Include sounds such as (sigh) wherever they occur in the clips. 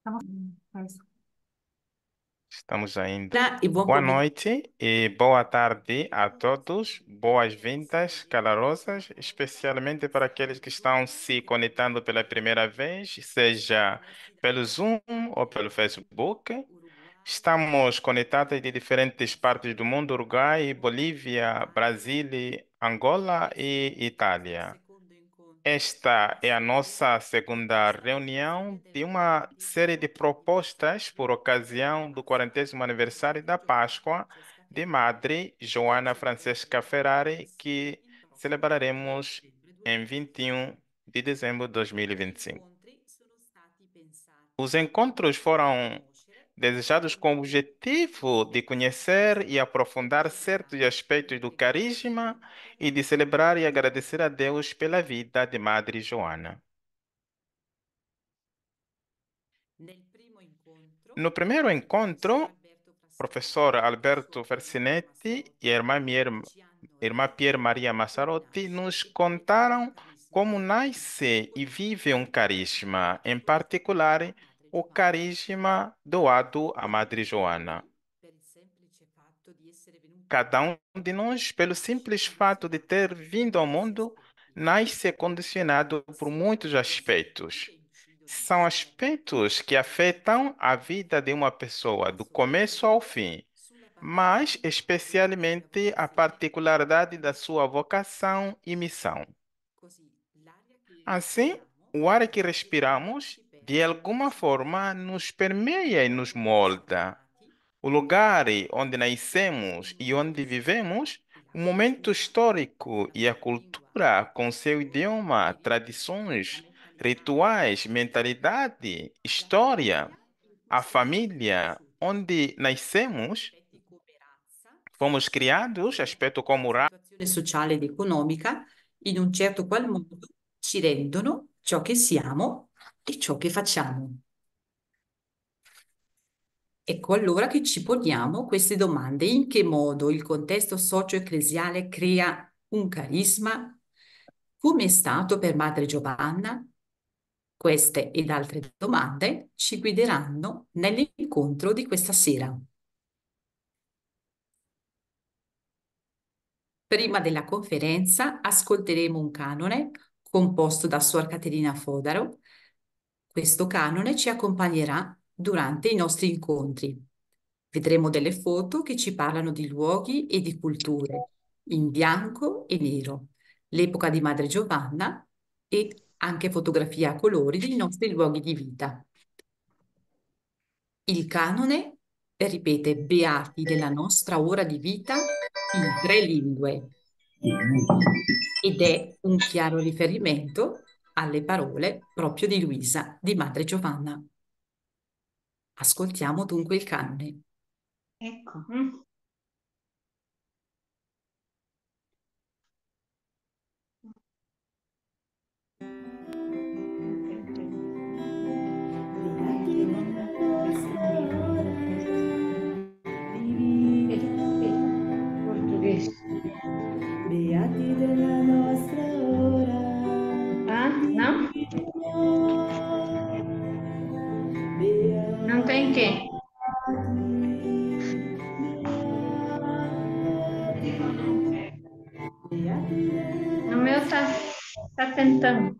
Estamos, hum. Estamos ainda. Ah, e boa comer. noite e boa tarde a todos. Boas-vindas calorosas, especialmente para aqueles que estão se conectando pela primeira vez, seja pelo Zoom ou pelo Facebook. Estamos conectados de diferentes partes do mundo, Uruguai, Bolívia, Brasil, Angola e Itália. Esta é a nossa segunda reunião de uma série de propostas por ocasião do 40 aniversário da Páscoa de Madre Joana Francesca Ferrari, que celebraremos em 21 de dezembro de 2025. Os encontros foram desejados com o objetivo de conhecer e aprofundar certos aspectos do carisma e de celebrar e agradecer a Deus pela vida de Madre Joana. No primeiro encontro, professor Alberto Fersinetti e a irmã, irmã Pier Maria Massarotti nos contaram como nasce e vive um carisma, em particular, o carisma doado à Madre Joana. Cada um de nós, pelo simples fato de ter vindo ao mundo, nasce condicionado por muitos aspectos. São aspectos que afetam a vida de uma pessoa, do começo ao fim, mas especialmente a particularidade da sua vocação e missão. Assim, o ar que respiramos de alguma forma nos permeia e nos molda. O lugar onde nascemos e onde vivemos, o momento histórico e a cultura com seu idioma, tradições, rituais, mentalidade, história, a família onde nascemos, fomos criados, aspecto como raça social e economica, em um certo qual modo ci rendono ciò che siamo di ciò che facciamo. Ecco allora che ci poniamo queste domande. In che modo il contesto socio-ecclesiale crea un carisma? Come è stato per Madre Giovanna? Queste ed altre domande ci guideranno nell'incontro di questa sera. Prima della conferenza ascolteremo un canone composto da Suor Caterina Fodaro questo canone ci accompagnerà durante i nostri incontri. Vedremo delle foto che ci parlano di luoghi e di culture, in bianco e nero, l'epoca di Madre Giovanna e anche fotografie a colori dei nostri luoghi di vita. Il canone ripete beati della nostra ora di vita in tre lingue ed è un chiaro riferimento alle parole proprio di Luisa, di Madre Giovanna. Ascoltiamo dunque il canne. Ecco. Mm. entender. No meu tá, tá tentando.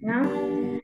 Não?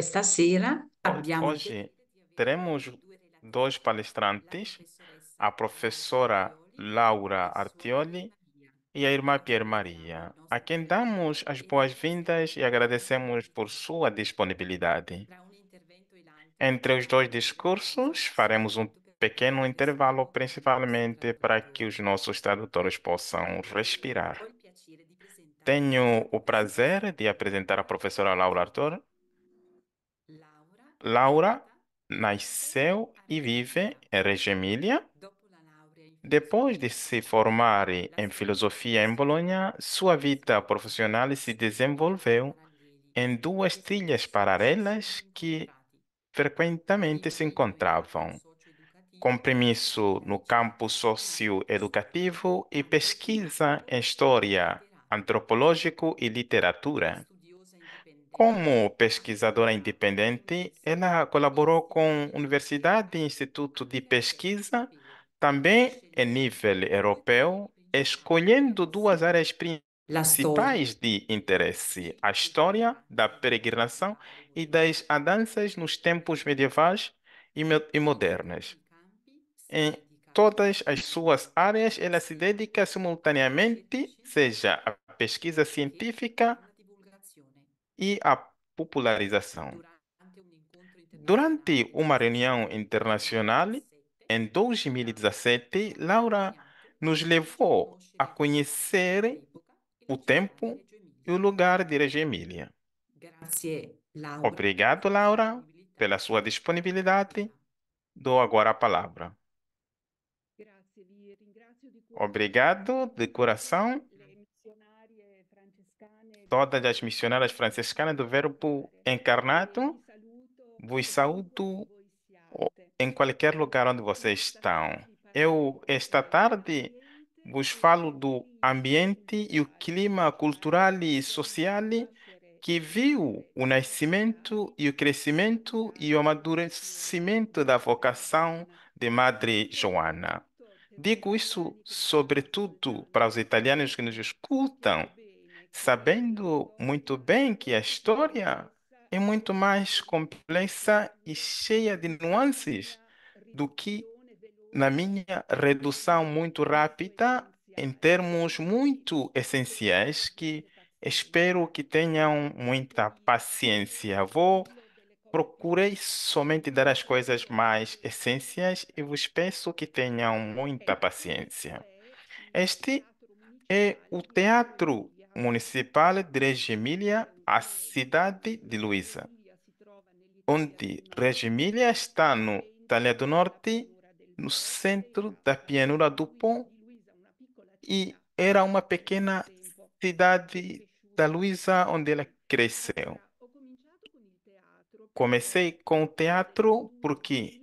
Questa sera abbiamo... Oggi teremo dois palestrantes, a professora Laura Artioli e a irmã Pierre Maria, a quem damos as boas-vindas e agradecemos por sua disponibilidade. Entre os dois discursos, faremos um pequeno intervalo, principalmente para que os nossos tradutores possam respirar. Tenho o prazer de apresentar a professora Laura Artioli. Laura nasceu e vive em Reggio Emilia. Depois de se formar em filosofia em Bolonha, sua vida profissional se desenvolveu em duas trilhas paralelas que frequentemente se encontravam: compromisso no campo socioeducativo e pesquisa em história, antropológico e literatura. Como pesquisadora independente, ela colaborou com universidade e instituto de pesquisa, também em nível europeu, escolhendo duas áreas principais de interesse: a história da peregrinação e das andanças nos tempos medievais e modernas. Em todas as suas áreas, ela se dedica simultaneamente, seja à pesquisa científica, e a popularização. Durante uma reunião internacional em 2017, Laura nos levou a conhecer o tempo e o lugar de Reggio Emília. Obrigado, Laura, pela sua disponibilidade. Dou agora a palavra. Obrigado de coração todas as missionárias franciscanas do Verbo encarnado. Vos saúdo em qualquer lugar onde vocês estão. Eu, esta tarde, vos falo do ambiente e o clima cultural e social que viu o nascimento e o crescimento e o amadurecimento da vocação de Madre Joana. Digo isso sobretudo para os italianos que nos escutam sabendo muito bem que a história é muito mais complexa e cheia de nuances do que na minha redução muito rápida em termos muito essenciais que espero que tenham muita paciência. Vou procurei somente dar as coisas mais essenciais e vos peço que tenham muita paciência. Este é o teatro municipal de Emília a cidade de Luísa, onde Reggio está no Itália do Norte, no centro da Pianura do Pão, e era uma pequena cidade da Luísa onde ela cresceu. Comecei com o teatro porque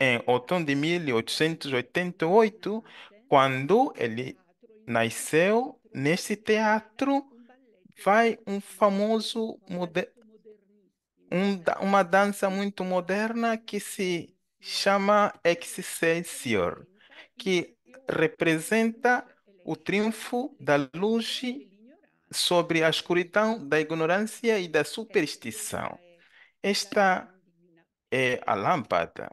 em outono de 1888, quando ele nasceu, Nesse teatro vai um famoso um, uma dança muito moderna que se chama Excelsior, que representa o triunfo da luz sobre a escuridão da ignorância e da superstição. Esta é a lâmpada.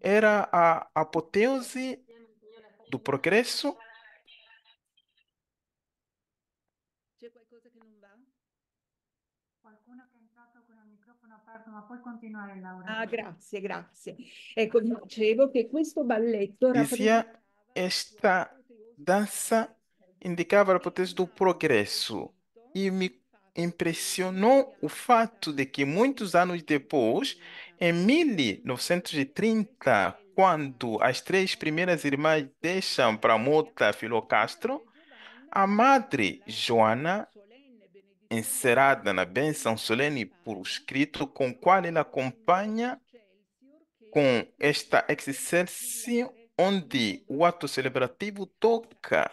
Era a apoteose do progresso ma puoi continuare Laura. Ah, grazie, grazie. Ecco, dicevo che questo balletto esta dança indicava a potência do progresso e me impressionou o fato de que muitos anos depois, em 1930, quando as três primeiras irmãs deixam para Mota Filocastro, a madre Joana encerrada na bênção solene por escrito, com qual ele acompanha com esta exercício onde o ato celebrativo toca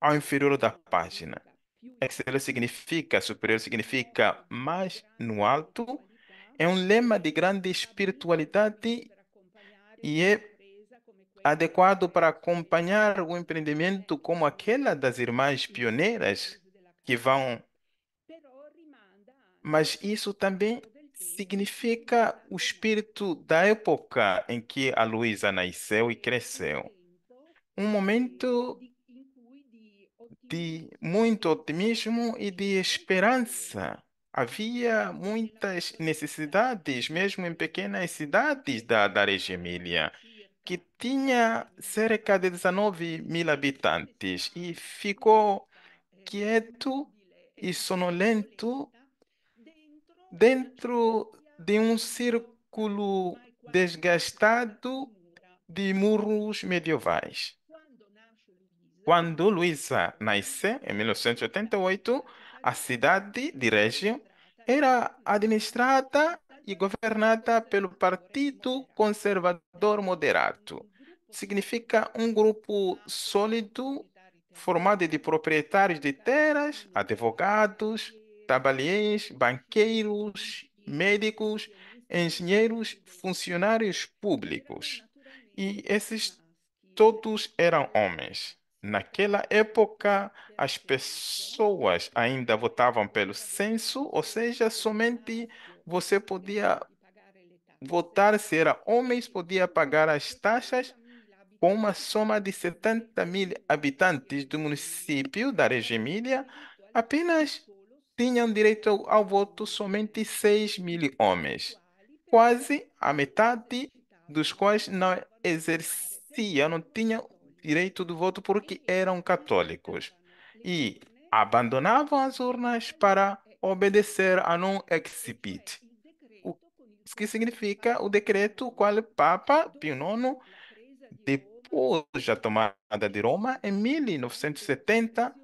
ao inferior da página. Excelência significa, superior significa mais no alto. É um lema de grande espiritualidade e é adequado para acompanhar o empreendimento como aquela das irmãs pioneiras que vão mas isso também significa o espírito da época em que a Luísa nasceu e cresceu. Um momento de muito otimismo e de esperança. Havia muitas necessidades, mesmo em pequenas cidades da, da região Emília, que tinha cerca de 19 mil habitantes e ficou quieto e sonolento dentro de um círculo desgastado de muros medievais. Quando Luísa nasceu, em 1988, a cidade de Régio era administrada e governada pelo Partido Conservador Moderado. Significa um grupo sólido formado de proprietários de terras, advogados, tabeliões, banqueiros, médicos, engenheiros, funcionários públicos. E esses todos eram homens. Naquela época, as pessoas ainda votavam pelo censo, ou seja, somente você podia votar se era homens, podia pagar as taxas com uma soma de 70 mil habitantes do município da Reggio Emília, apenas tinham direito ao, voto somente 6 mil homens, quase a metade dos quais não exerciam, não tinham direito do voto porque eram católicos e abandonavam as urnas para obedecer a non excipit, o que significa o decreto o qual o Papa Pio IX, depois da tomada de Roma, em 1970,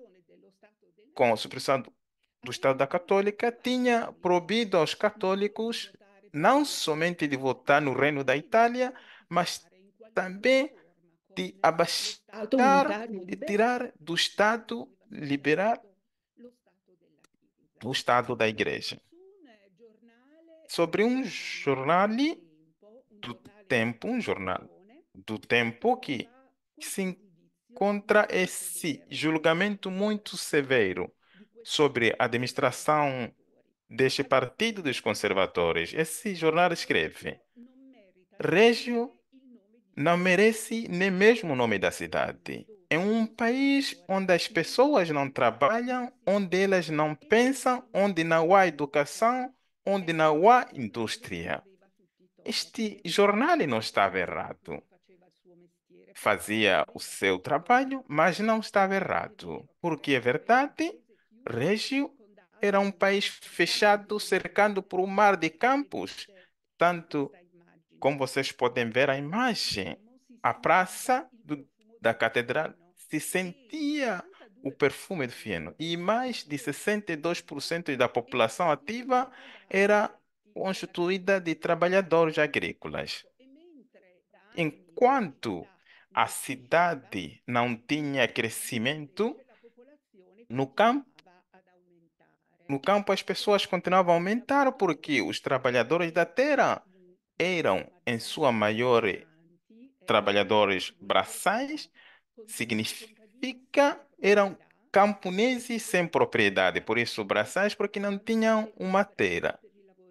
com a supressão do do Estado da Católica tinha proibido aos católicos não somente de votar no Reino da Itália, mas também de abaixar, de tirar do Estado, liberar o Estado da Igreja. Sobre um jornal do tempo, um jornal do tempo que se encontra esse julgamento muito severo sobre a administração deste Partido dos Conservadores. Esse jornal escreve: Régio não merece nem mesmo o nome da cidade. É um país onde as pessoas não trabalham, onde elas não pensam, onde não há educação, onde não há indústria. Este jornal não estava errado. Fazia o seu trabalho, mas não estava errado, porque é verdade Régio era um país fechado, cercado por um mar de campos. Tanto como vocês podem ver a imagem, a praça do, da catedral se sentia o perfume do fieno. E mais de 62% da população ativa era constituída de trabalhadores agrícolas. Enquanto a cidade não tinha crescimento, no campo no campo, as pessoas continuavam a aumentar porque os trabalhadores da terra eram, em sua maioria, trabalhadores braçais, significa eram camponeses sem propriedade, por isso braçais, porque não tinham uma terra.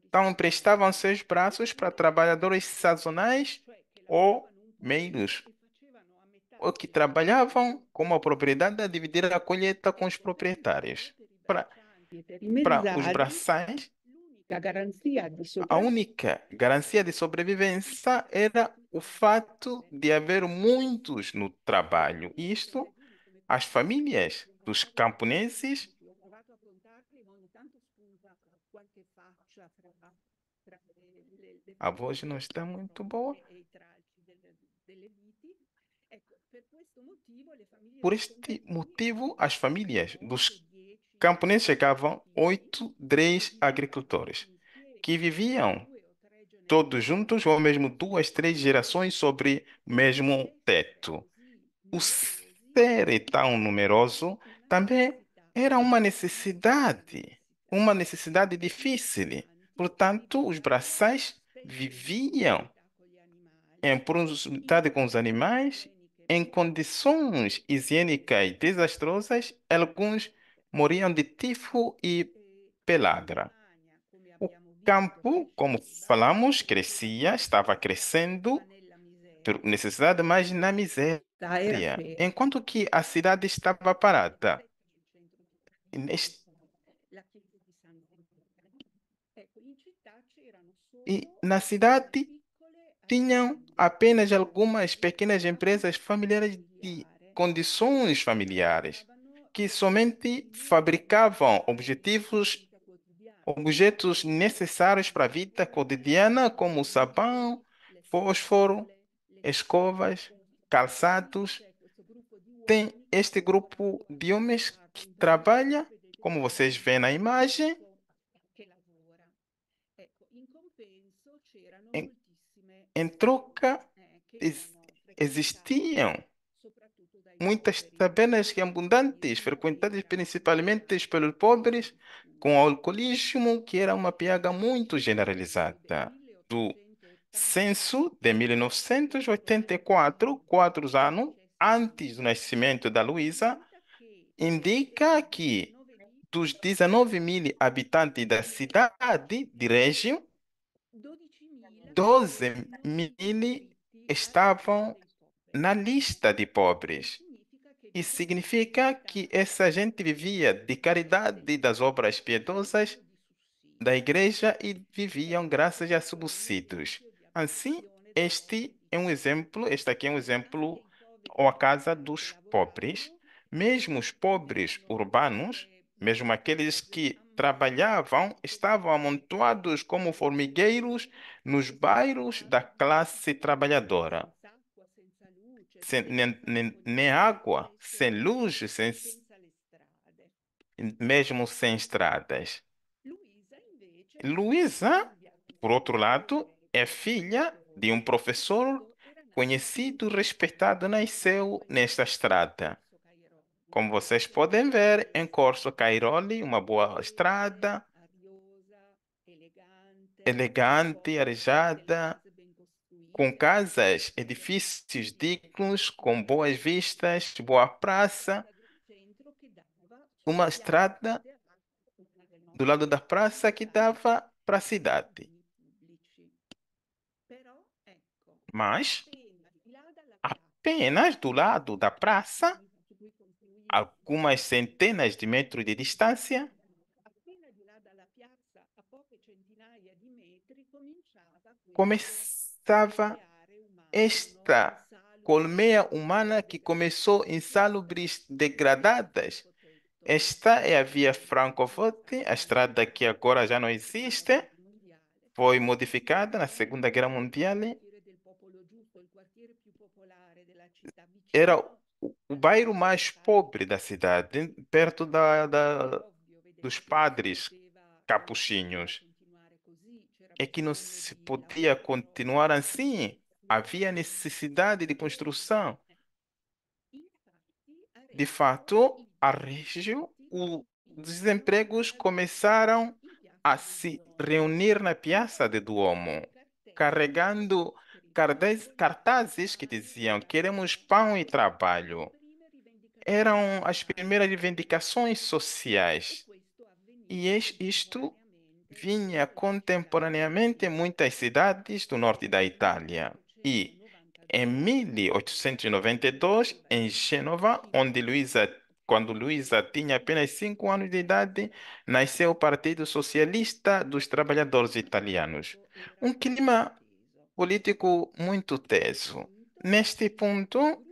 Então, prestavam seus braços para trabalhadores sazonais ou meiros, ou que trabalhavam com a propriedade a dividir a colheita com os proprietários. Para para os braçais, a única garantia de sobrevivência era o fato de haver muitos no trabalho. Isto, as famílias dos camponeses A voz não está muito boa. Por este motivo, as famílias dos camponeses chegavam oito, três agricultores, que viviam todos juntos, ou mesmo duas, três gerações sobre o mesmo teto. O ser tão numeroso também era uma necessidade, uma necessidade difícil. Portanto, os braçais viviam em proximidade com os animais, em condições higiênicas desastrosas, alguns moriam de tifo e peladra. O campo, como falamos, crescia, estava crescendo por necessidade, mas na miséria. Enquanto que a cidade estava parada. E na cidade tinham apenas algumas pequenas empresas familiares de condições familiares que somente fabricavam objetivos, objetos necessários para a vida cotidiana, como sabão, fósforo, escovas, calçados. Tem este grupo de homens que trabalha, como vocês veem na imagem. Em, em troca, existiam muitas tabernas abundantes, frequentadas principalmente pelos pobres, com alcoolismo, que era uma piaga muito generalizada. Do censo de 1984, quatro anos antes do nascimento da Luísa, indica que dos 19 mil habitantes da cidade de Régio, 12 mil estavam na lista de pobres. E significa que essa gente vivia de caridade das obras piedosas da igreja e viviam graças a subsídios. Assim, este é um exemplo, este aqui é um exemplo ou a casa dos pobres. Mesmo os pobres urbanos, mesmo aqueles que trabalhavam, estavam amontoados como formigueiros nos bairros da classe trabalhadora sem, nem, nem, nem água, sem luz, sem, mesmo sem estradas. Luísa, por outro lado, é filha de um professor conhecido respeitado, nasceu nesta estrada. Como vocês podem ver, em Corso Cairoli, uma boa estrada, elegante, arejada, com casas, edifícios dignos, com boas vistas, boa praça, uma estrada do lado da praça que dava para a cidade. Mas, apenas do lado da praça, algumas centenas de metros de distância, começou estava esta colmeia humana que começou em salubres degradadas. Esta é a via Francoforte, a estrada que agora já não existe, foi modificada na Segunda Guerra Mundial. Era o bairro mais pobre da cidade, perto da, da dos padres capuchinhos é que não se podia continuar assim. Havia necessidade de construção. De fato, a região, os desempregos começaram a se reunir na Piazza de Duomo, carregando cartazes que diziam queremos pão e trabalho. Eram as primeiras reivindicações sociais. E isto vinha contemporaneamente muitas cidades do norte da Itália e, em 1892, em Genova onde quando Luísa tinha apenas cinco anos de idade, nasceu o Partido Socialista dos Trabalhadores Italianos. Um clima político muito teso. Neste ponto,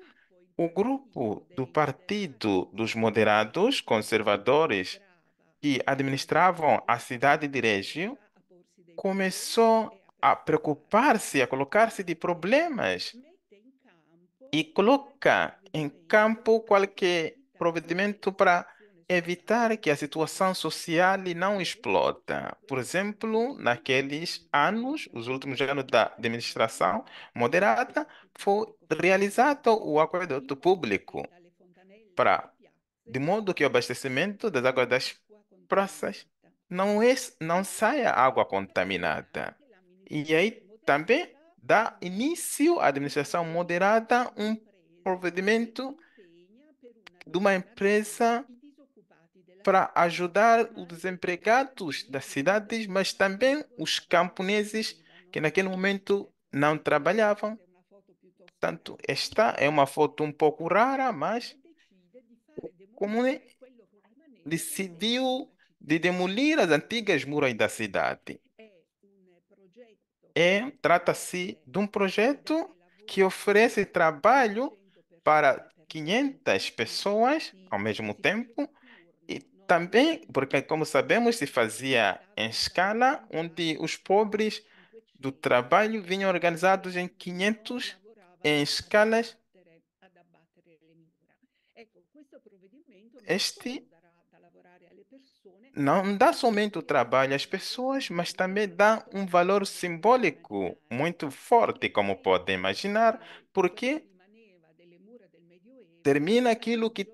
o grupo do Partido dos Moderados Conservadores que administravam a cidade de Régio começou a preocupar-se, a colocar-se de problemas e coloca em campo qualquer provimento para evitar que a situação social não exploda. Por exemplo, naqueles anos, os últimos anos da administração moderada, foi realizado o aqueduto público para de modo que o abastecimento das águas das praças não, é, não saia água contaminada. E aí também dá início à administração moderada, um provimento de uma empresa para ajudar os desempregados das cidades, mas também os camponeses que naquele momento não trabalhavam. Portanto, esta é uma foto um pouco rara, mas o comune decidiu de demolir as antigas muras da cidade. É, né, é trata-se é de um projeto que oferece trabalho para 500 né? então, assim, pessoas ao mesmo tempo e né? também, porque como sabemos, se fazia em escala onde os pobres do trabalho vinham organizados em 500 então, em escalas. É, este não dá somente o trabalho às pessoas, mas também dá um valor simbólico muito forte, como podem imaginar, porque termina aquilo que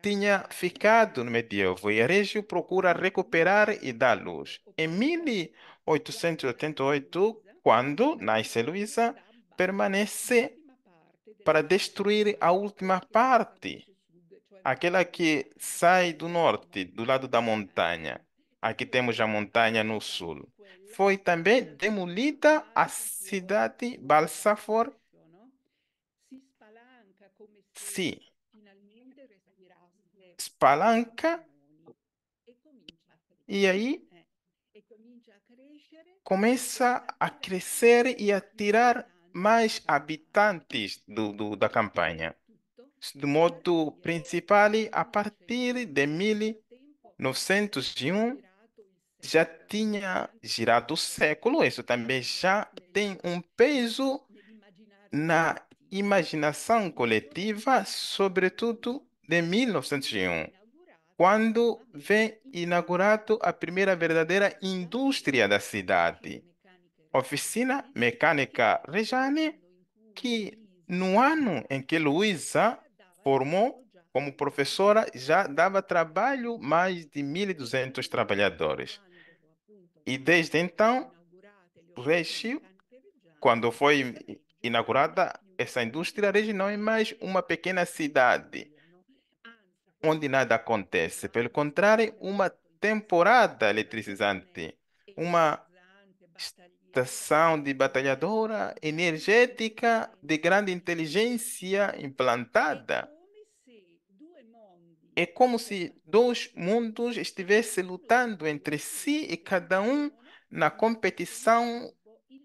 tinha ficado no medievo e Régio procura recuperar e dar luz. Em 1888, quando nasce Luísa, permanece para destruir a última parte aquela que sai do norte, do lado da montanha. Aqui temos a montanha no sul. Foi também demolida a cidade Balsafor. Se espalanca e aí começa a crescer e a tirar mais habitantes do, do da campanha de modo principal a partir de 1901 já tinha girado o século, isso também já tem um peso na imaginação coletiva, sobretudo de 1901, quando vem inaugurado a primeira verdadeira indústria da cidade, Oficina Mecânica Rejane, que no ano em que Luísa formou como professora, já dava trabalho mais de 1.200 trabalhadores. E desde então, o quando foi inaugurada essa indústria, Reixio não é mais uma pequena cidade ah, onde nada né? acontece. Pelo então, contrário, é uma temporada eletrizante, né? uma estação de né? batalhadora então, energética é de grande inteligência então, implantada é como se dois mundos estivessem lutando entre si e cada um na competição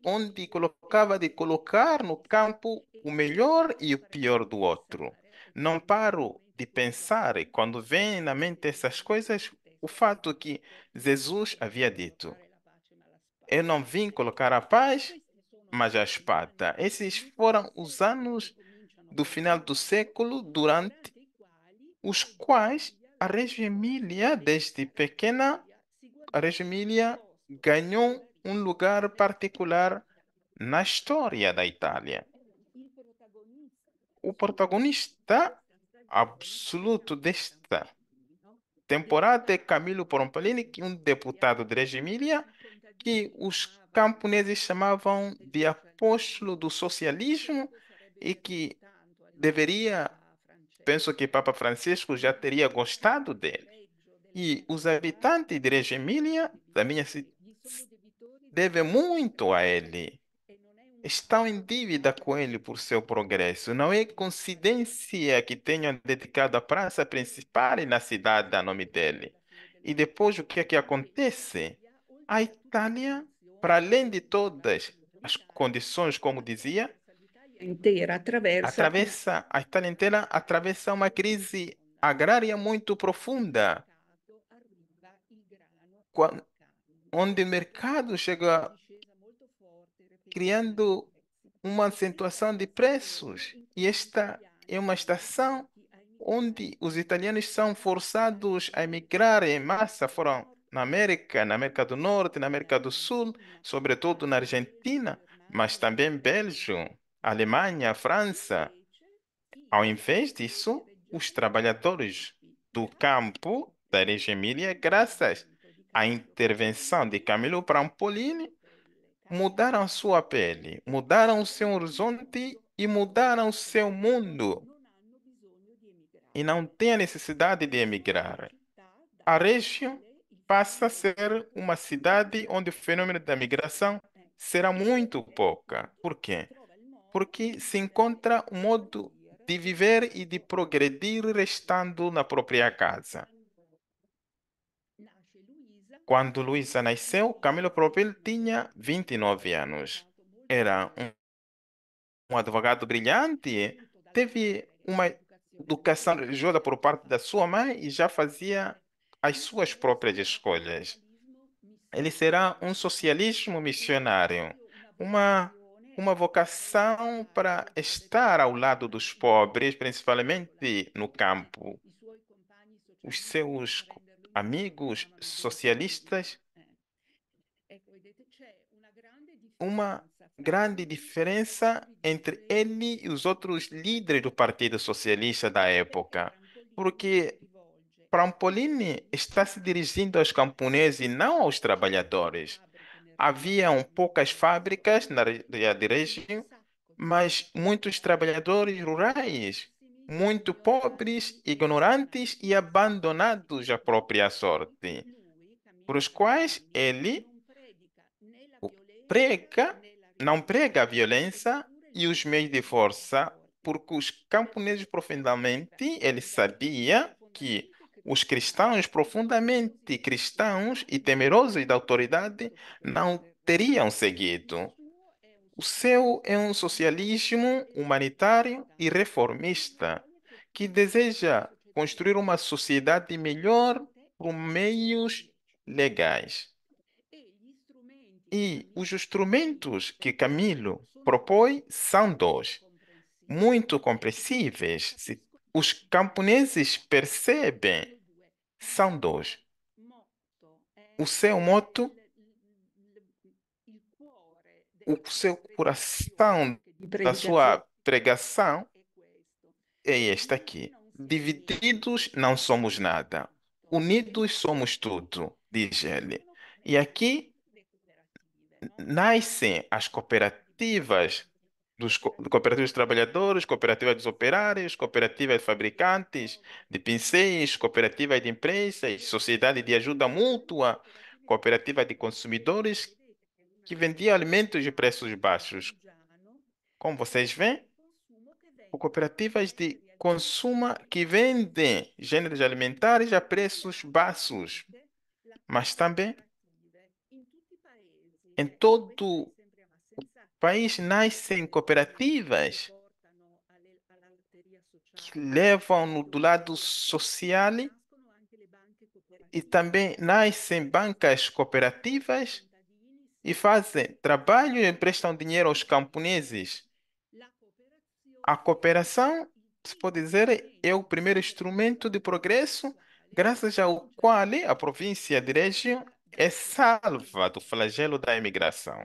onde colocava de colocar no campo o melhor e o pior do outro. Não paro de pensar e quando vem na mente essas coisas, o fato que Jesus havia dito: Eu não vim colocar a paz, mas a espada. Esses foram os anos do final do século durante os quais a Reggio Emília, desde pequena, a Reggio Emília ganhou um lugar particular na história da Itália. O protagonista absoluto desta temporada é Camilo Prompalini, que é um deputado de Reggio Emília, que os camponeses chamavam de apóstolo do socialismo e que deveria penso que Papa Francisco já teria gostado dele. E os habitantes de Reggio Emília, da minha cidade, devem muito a ele. Estão em dívida com ele por seu progresso. Não é coincidência que tenham dedicado a praça principal na cidade a nome dele. E depois o que é que acontece? A Itália, para além de todas as condições, como dizia, inteira atravessa. Atravessa, a Itália inteira atravessa uma crise agrária muito profunda, onde o mercado chega criando uma acentuação de preços. E esta é uma estação onde os italianos são forçados a emigrar em massa, foram na América, na América do Norte, na América do Sul, sobretudo na Argentina, mas também Bélgica Alemanha, França. Ao invés disso, os trabalhadores do campo da Reggio Emília, graças à intervenção de Camilo Prampolini, mudaram sua pele, mudaram seu horizonte e mudaram seu mundo. E não têm a necessidade de emigrar. A região passa a ser uma cidade onde o fenômeno da migração será muito pouca. Por quê? porque se encontra um modo de viver e de progredir restando na própria casa. Quando Luísa nasceu, Camilo Propel tinha 29 anos. Era um, um advogado brilhante, teve uma educação religiosa por parte da sua mãe e já fazia as suas próprias escolhas. Ele será um socialismo missionário, uma uma vocação para estar ao lado dos pobres, principalmente no campo. Os seus amigos socialistas. Uma grande diferença entre ele e os outros líderes do Partido Socialista da época, porque Prampolini está se dirigindo aos camponeses e não aos trabalhadores haviam poucas fábricas na área de região, mas muitos trabalhadores rurais, muito pobres, ignorantes e abandonados à própria sorte, por os quais ele prega, não prega a violência e os meios de força, porque os camponeses profundamente, ele sabia que os cristãos profundamente cristãos e temerosos da autoridade não teriam seguido. O seu é um socialismo humanitário e reformista que deseja construir uma sociedade melhor por meios legais. E os instrumentos que Camilo propõe são dois, muito compreensíveis. Os camponeses percebem são dois. O seu moto, o seu coração da sua pregação é esta aqui. Divididos não somos nada, unidos somos tudo, diz ele. E aqui nascem as cooperativas dos cooperativas de trabalhadores, cooperativas dos operários, cooperativas de fabricantes de pincéis, cooperativas de empresas, sociedade de ajuda mútua, cooperativa de consumidores que vendiam alimentos de preços baixos. Como vocês veem, cooperativas de consumo que vendem gêneros alimentares a preços baixos, mas também em todo país nascem cooperativas que levam do lado social e também nascem bancas cooperativas e fazem trabalho e emprestam dinheiro aos camponeses. A cooperação, se pode dizer, é o primeiro instrumento de progresso, graças ao qual a província de Reggio é salva do flagelo da imigração.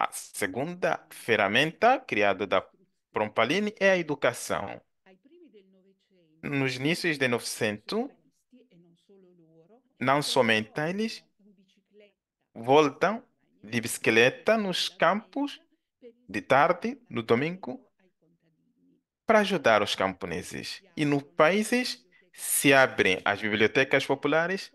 A segunda ferramenta criada da Prompalini é a educação. Nos inícios do Novecento, não somente eles voltam de bicicleta nos campos de tarde, no domingo, para ajudar os camponeses. E nos países se abrem as bibliotecas populares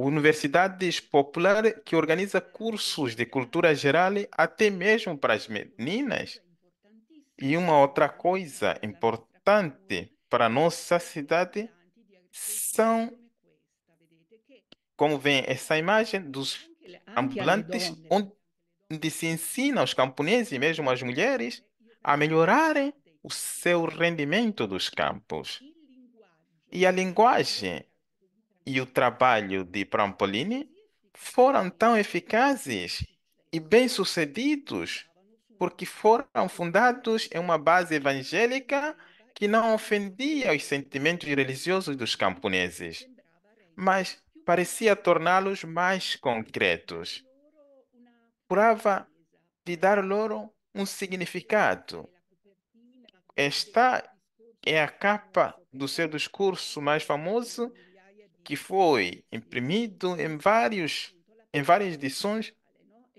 Universidades populares que organizam cursos de cultura geral até mesmo para as meninas. E uma outra coisa importante para a nossa cidade são, como vem essa imagem, dos ambulantes, onde se ensina aos camponeses e mesmo às mulheres a melhorarem o seu rendimento dos campos. E a linguagem e o trabalho de Prampolini foram tão eficazes e bem-sucedidos porque foram fundados em uma base evangélica que não ofendia os sentimentos religiosos dos camponeses, mas parecia torná-los mais concretos. Curava de dar loro um significado. Esta é a capa do seu discurso mais famoso, que foi imprimido em, vários, em várias edições,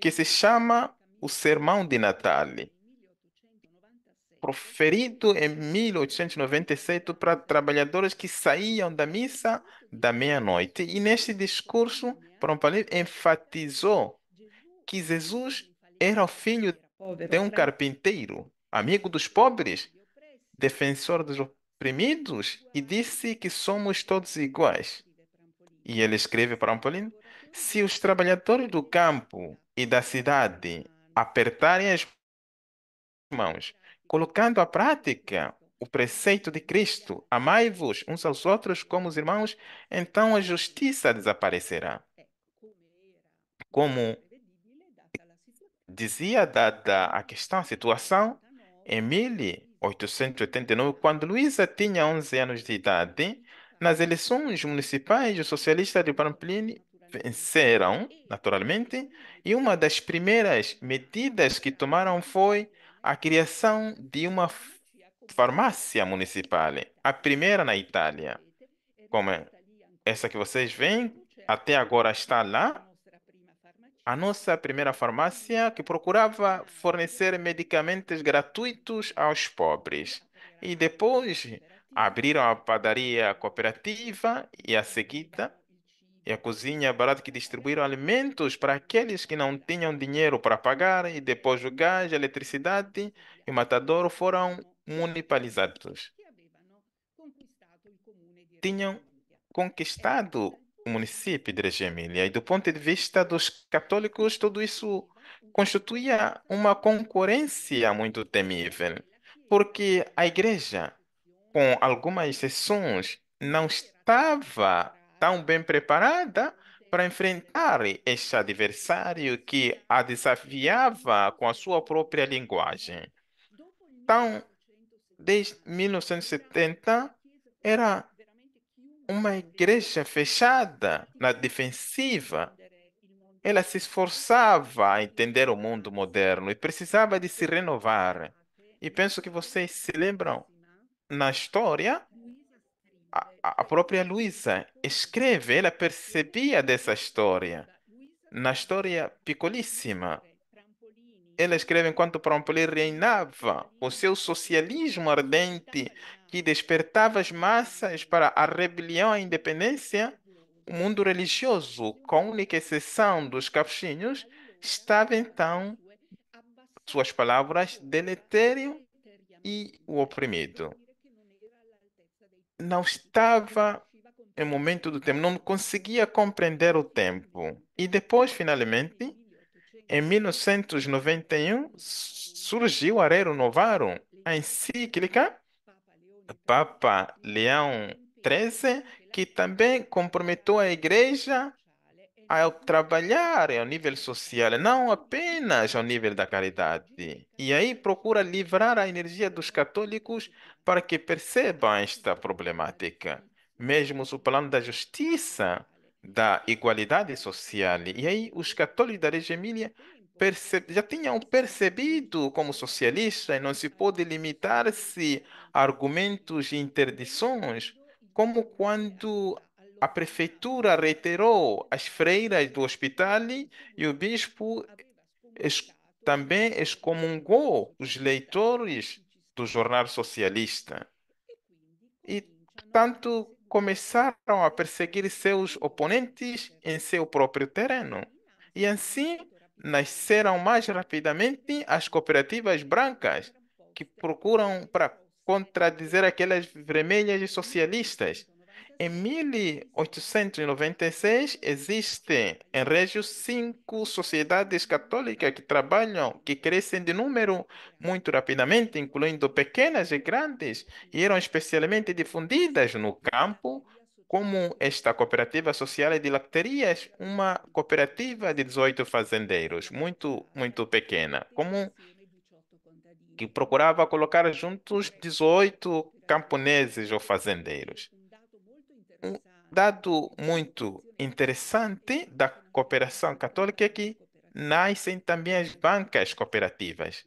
que se chama O Sermão de Natal, proferido em 1897 para trabalhadores que saíam da missa da meia-noite. E neste discurso, Prompalib enfatizou que Jesus era o filho de um carpinteiro, amigo dos pobres, defensor dos oprimidos, e disse que somos todos iguais. E ele escreve para Ampolino: se os trabalhadores do campo e da cidade apertarem as mãos, colocando à prática o preceito de Cristo, amai-vos uns aos outros como os irmãos, então a justiça desaparecerá. Como dizia dada a questão, a situação, em 1889, quando Luísa tinha 11 anos de idade, nas eleições municipais, os socialistas de Pamplini venceram, naturalmente, e uma das primeiras medidas que tomaram foi a criação de uma farmácia municipal, a primeira na Itália. Como é essa que vocês veem, até agora está lá. A nossa primeira farmácia que procurava fornecer medicamentos gratuitos aos pobres. E depois abriram a padaria cooperativa e a seguida e a cozinha é barata que distribuíram alimentos para aqueles que não tinham dinheiro para pagar e depois o gás, a eletricidade e o matador foram municipalizados. Tinham conquistado o município de Reggio e do ponto de vista dos católicos tudo isso constituía uma concorrência muito temível, porque a igreja com algumas exceções, não estava tão bem preparada para enfrentar este adversário que a desafiava com a sua própria linguagem. Então, desde 1970, era uma igreja fechada na defensiva. Ela se esforçava a entender o mundo moderno e precisava de se renovar. E penso que vocês se lembram na história, a, a própria Luísa escreve, ela percebia dessa história. Na história picolíssima, ela escreve enquanto Prampoli reinava o seu socialismo ardente que despertava as massas para a rebelião à independência. O mundo religioso, com a única exceção dos capuchinhos, estava então, suas palavras, deletério e o oprimido não estava em momento do tempo, não conseguia compreender o tempo. E depois, finalmente, em 1991, surgiu Arero Novaro, a encíclica Papa Leão XIII, que também comprometeu a Igreja ao ah, trabalhar é ao nível social, é não apenas ao nível da caridade. E aí procura livrar a energia dos católicos para que percebam esta problemática. Mesmo o plano da justiça, da igualdade social. E aí os católicos da Reggio Emília já tinham percebido como socialista e não se pode limitar-se a argumentos e interdições, como quando a prefeitura reiterou as freiras do hospital e o bispo es também excomungou os leitores do jornal socialista. E, tanto começaram a perseguir seus oponentes em seu próprio terreno. E assim nasceram mais rapidamente as cooperativas brancas, que procuram para contradizer aquelas vermelhas e socialistas em 1896 existem em Régio cinco sociedades católicas que trabalham, que crescem de número muito rapidamente, incluindo pequenas e grandes, e eram especialmente difundidas no campo, como esta cooperativa social de lacterias, uma cooperativa de 18 fazendeiros, muito, muito pequena, como que procurava colocar juntos 18 camponeses ou fazendeiros um dado muito interessante da cooperação católica é que nascem também as bancas cooperativas.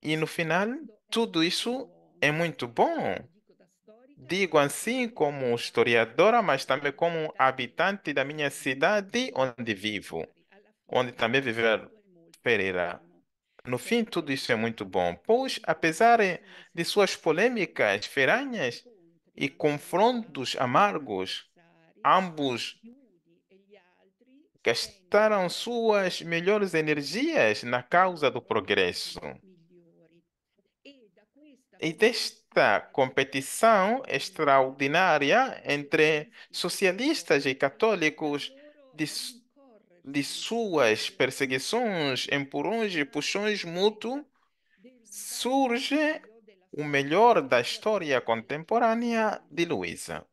E no final, tudo isso é muito bom. Digo assim como historiadora, mas também como habitante da minha cidade onde vivo, onde também vive Pereira. No fim, tudo isso é muito bom, pois apesar de suas polêmicas feranhas, e confrontos amargos, ambos gastaram suas melhores energias na causa do progresso. E desta competição extraordinária entre socialistas e católicos de, de suas perseguições, empurões e puxões mútuos, surge o melhor da história contemporânea de Luísa.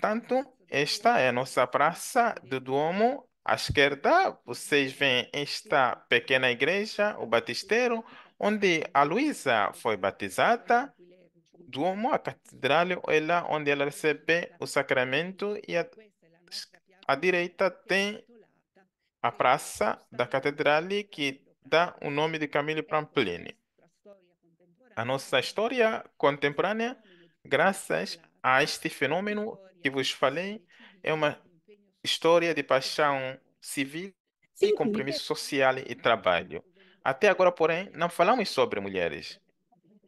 Tanto, esta é a nossa praça do Duomo. À esquerda, vocês veem esta pequena igreja, o batisteiro, onde a Luísa foi batizada. Duomo, a catedral, é lá onde ela recebe o sacramento e à direita tem a praça da catedral que dá o nome de Camille Pramplini a nossa história contemporânea, graças a este fenômeno que vos falei, é uma história de paixão civil e compromisso social e trabalho. Até agora, porém, não falamos sobre mulheres.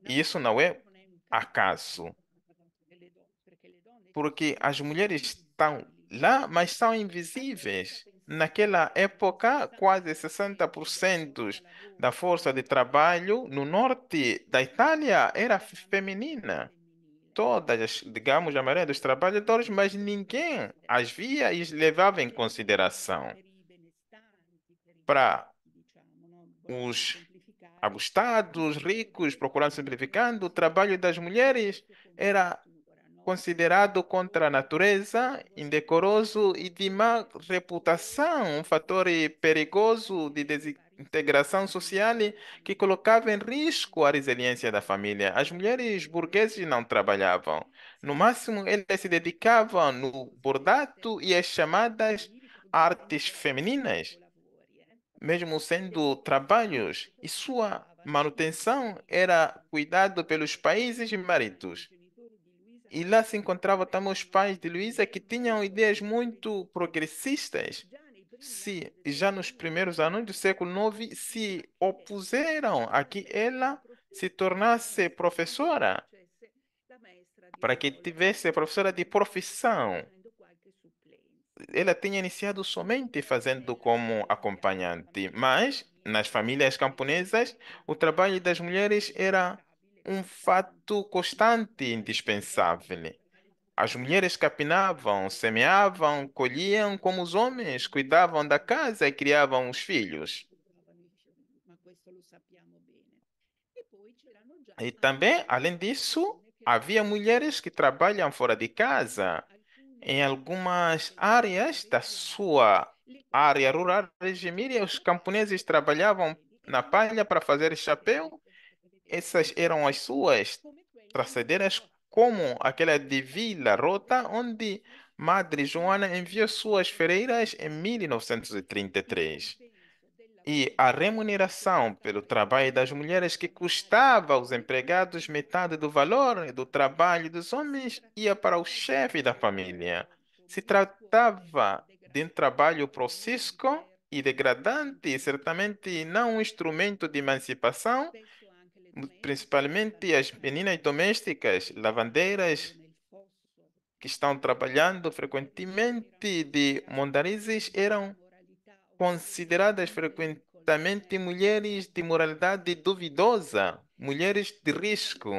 E isso não é acaso. Porque as mulheres estão lá, mas são invisíveis. Naquela época, quase 60% da força de trabalho no norte da Itália era feminina. Todas, digamos, a maioria dos trabalhadores, mas ninguém as via e levava em consideração. Para os agustados, ricos, procurando simplificando, o trabalho das mulheres era considerado contra a natureza, indecoroso e de má reputação, um fator perigoso de desintegração social que colocava em risco a resiliência da família. As mulheres burguesas não trabalhavam. No máximo, elas se dedicavam no bordado e às chamadas artes femininas, mesmo sendo trabalhos, e sua manutenção era cuidado pelos países e maridos. E lá se encontravam também os pais de Luísa que tinham ideias muito progressistas. Se já nos primeiros anos do século IX se opuseram a que ela se tornasse professora, para que tivesse professora de profissão. Ela tinha iniciado somente fazendo como acompanhante, mas nas famílias camponesas o trabalho das mulheres era um fato constante e indispensável. As mulheres capinavam, semeavam, colhiam como os homens, cuidavam da casa e criavam os filhos. E também, além disso, havia mulheres que trabalham fora de casa. Em algumas áreas da sua área rural, Regimíria, os camponeses trabalhavam na palha para fazer chapéu essas eram as suas traseiras, como aquela de Vila Rota, onde Madre Joana enviou suas freiras em 1933. E a remuneração pelo trabalho das mulheres, que custava aos empregados metade do valor do trabalho dos homens, ia para o chefe da família. Se tratava de um trabalho prociso e degradante, certamente não um instrumento de emancipação, principalmente as meninas domésticas, lavandeiras, que estão trabalhando frequentemente de mondarizes, eram consideradas frequentemente mulheres de moralidade duvidosa, mulheres de risco.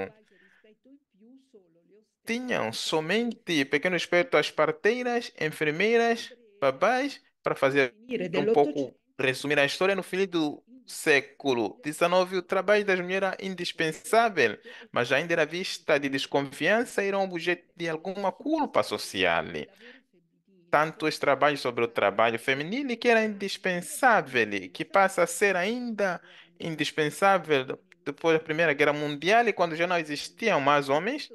Tinham somente pequeno respeito às parteiras, enfermeiras, babás, para fazer um pouco, resumir a história, no fim do século XIX, o trabalho das mulheres era indispensável, mas ainda era vista de desconfiança e era um objeto de alguma culpa social. Tanto os trabalhos sobre o trabalho feminino que era indispensável, que passa a ser ainda indispensável depois da Primeira Guerra Mundial e quando já não existiam mais homens,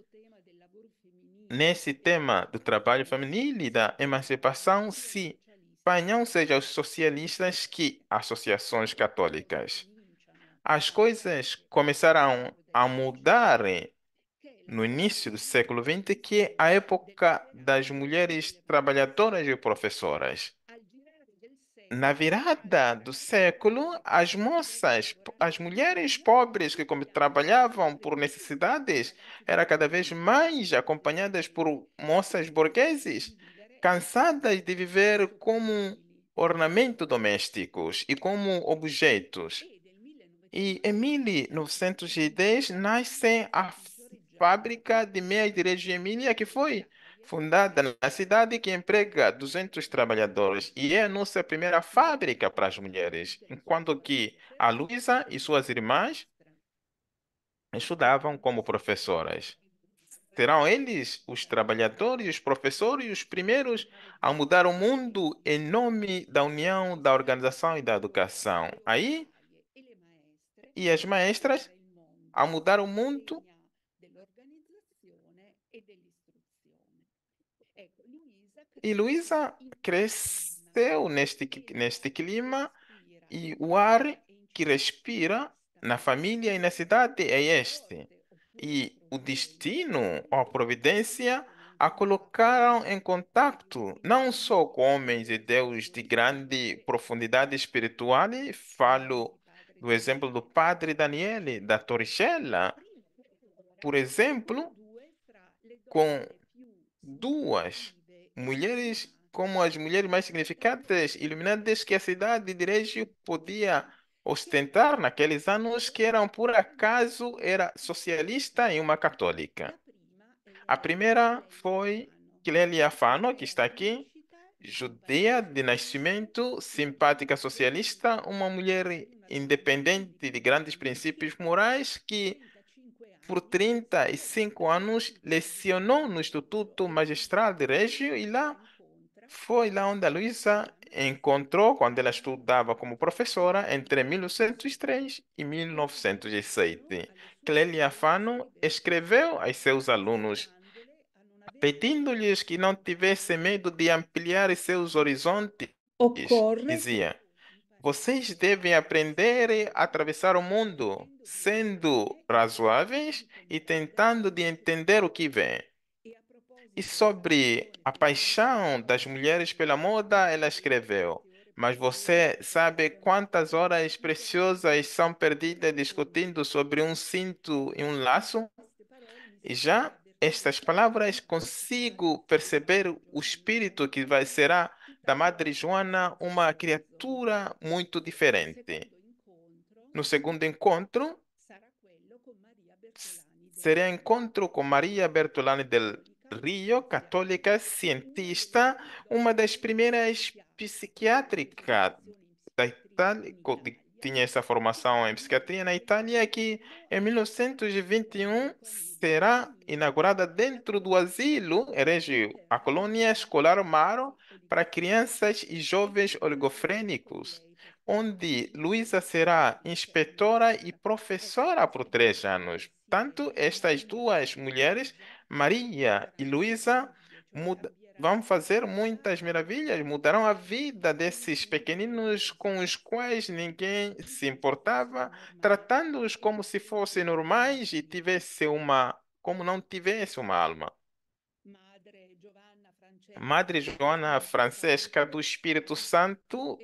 nesse tema do trabalho feminino e da emancipação se Espanha, ou seja, os socialistas que associações católicas. As coisas começaram a mudar no início do século XX, que é a época das mulheres trabalhadoras e professoras. Na virada do século, as moças, as mulheres pobres que trabalhavam por necessidades, eram cada vez mais acompanhadas por moças burgueses cansadas de viver como ornamentos domésticos e como objetos. E em 1910 nasce a fábrica de meias-direitos de Emília, que foi fundada na cidade que emprega 200 trabalhadores e é a nossa primeira fábrica para as mulheres, enquanto que a Luísa e suas irmãs estudavam como professoras. Serão eles, os trabalhadores, os professores, os primeiros a mudar o mundo em nome da união, da organização e da educação. Aí, e as maestras a mudar o mundo E Luísa cresceu neste, neste clima e o ar que respira na família e na cidade é este e o destino ou a providência a colocaram em contato não só com homens e deus de grande profundidade espiritual, falo do exemplo do padre Daniele da Torricella, por exemplo, com duas mulheres como as mulheres mais significadas, iluminadas que a cidade de Reggio podia ostentar naqueles anos que eram por acaso era socialista e uma católica. A primeira foi Clélia Fano, que está aqui, judeia de nascimento, simpática socialista, uma mulher independente de grandes princípios morais que por 35 anos lecionou no Instituto Magistral de Régio e lá foi lá onde a Luísa encontrou quando ela estudava como professora entre 1903 e 1907. Clélia Fano escreveu aos seus alunos pedindo-lhes que não tivessem medo de ampliar seus horizontes. Ocorre. Dizia: vocês devem aprender a atravessar o mundo, sendo razoáveis e tentando de entender o que vem. E sobre a paixão das mulheres pela moda, ela escreveu: Mas você sabe quantas horas preciosas são perdidas discutindo sobre um cinto e um laço? E já estas palavras consigo perceber o espírito que vai será da Madre Joana uma criatura muito diferente. No segundo encontro, será encontro com Maria Bertolani del Rio, católica, cientista, uma das primeiras psiquiátricas da Itália, que tinha essa formação em psiquiatria na Itália, que em 1921 será inaugurada dentro do asilo Eregio, a colônia escolar Maro para crianças e jovens oligofrênicos, onde Luísa será inspetora e professora por três anos. Tanto estas duas mulheres Maria e Luísa vão fazer muitas maravilhas, mudarão a vida desses pequeninos com os quais ninguém se importava, tratando-os como se fossem normais e tivesse uma, como não tivesse uma alma. Madre Joana Francesca do Espírito Santo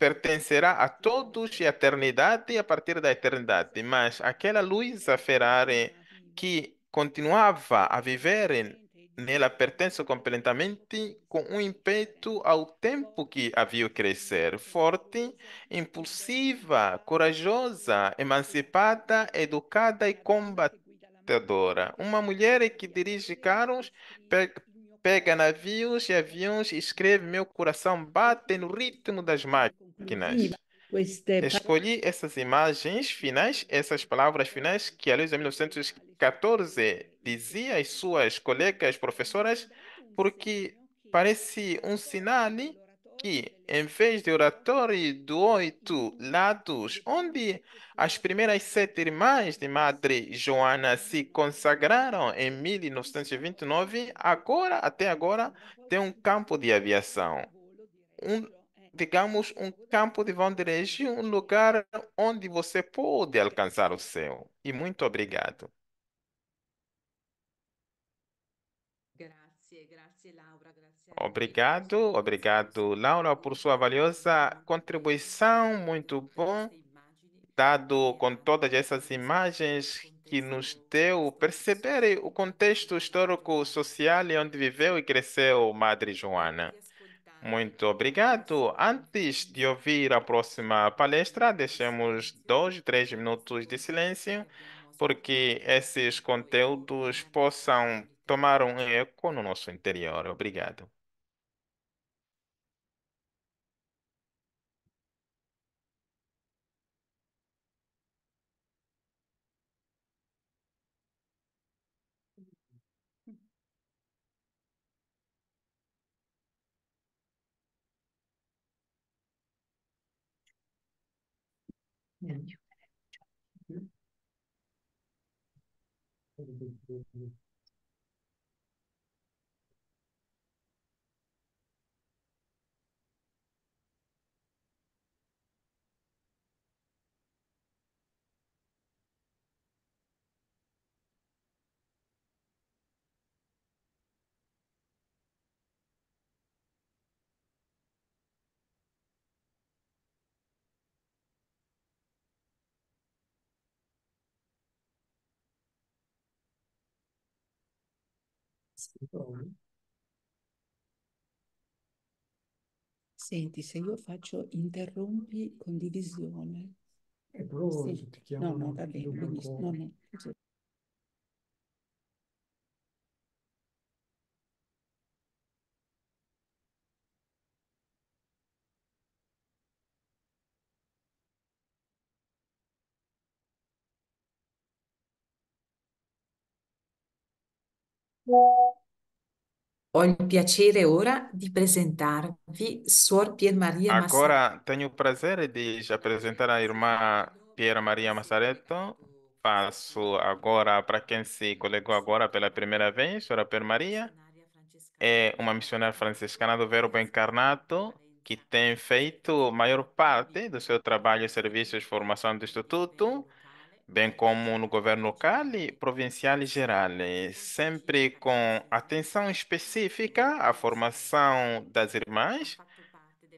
pertencerá a todos e à eternidade a partir da eternidade, mas aquela Luísa Ferrari que continuava a viver nela pertence completamente com um ímpeto ao tempo que a viu crescer, forte, impulsiva, corajosa, emancipada, educada e combatedora. Uma mulher que dirige carros, pega navios e aviões, escreve meu coração bate no ritmo das máquinas. É, tá Escolhi essas imagens finais, essas palavras finais que a Luísa, em 1914, dizia às suas colegas professoras, porque parece um sinal que, em vez de oratório de oito lados, onde as primeiras sete irmãs de Madre Joana se consagraram em 1929, agora, até agora, tem um campo de aviação. Um, digamos, um campo de vanderejo, um lugar onde você pode alcançar o céu. E muito obrigado. Obrigado, obrigado, Laura, por sua valiosa contribuição. Muito bom, dado com todas essas imagens que nos deu perceber o contexto histórico-social onde viveu e cresceu Madre Joana. Muito obrigado. Antes de ouvir a próxima palestra, deixemos dois, três minutos de silêncio, porque esses conteúdos possam tomar um eco no nosso interior. Obrigado. Yeah. Mm-hmm. Senti, se io faccio interrompi condivisione. E però sì. ti chiamo. No, no, va bene, benissimo. Yeah. Ho il piacere ora di presentarvi Suor Pier Maria Massarello. Agora tenho o prazer de apresentar a irmã Pier Maria Massareto. Passo agora para quem se colegou agora pela primeira vez, Sra. Pier Maria. É uma missionária franciscana do Verbo Encarnado que tem feito maior parte do seu trabalho e serviços de formação do Instituto bem como no governo local, provincial e geral, eh, sempre com atenção específica à formação das irmãs.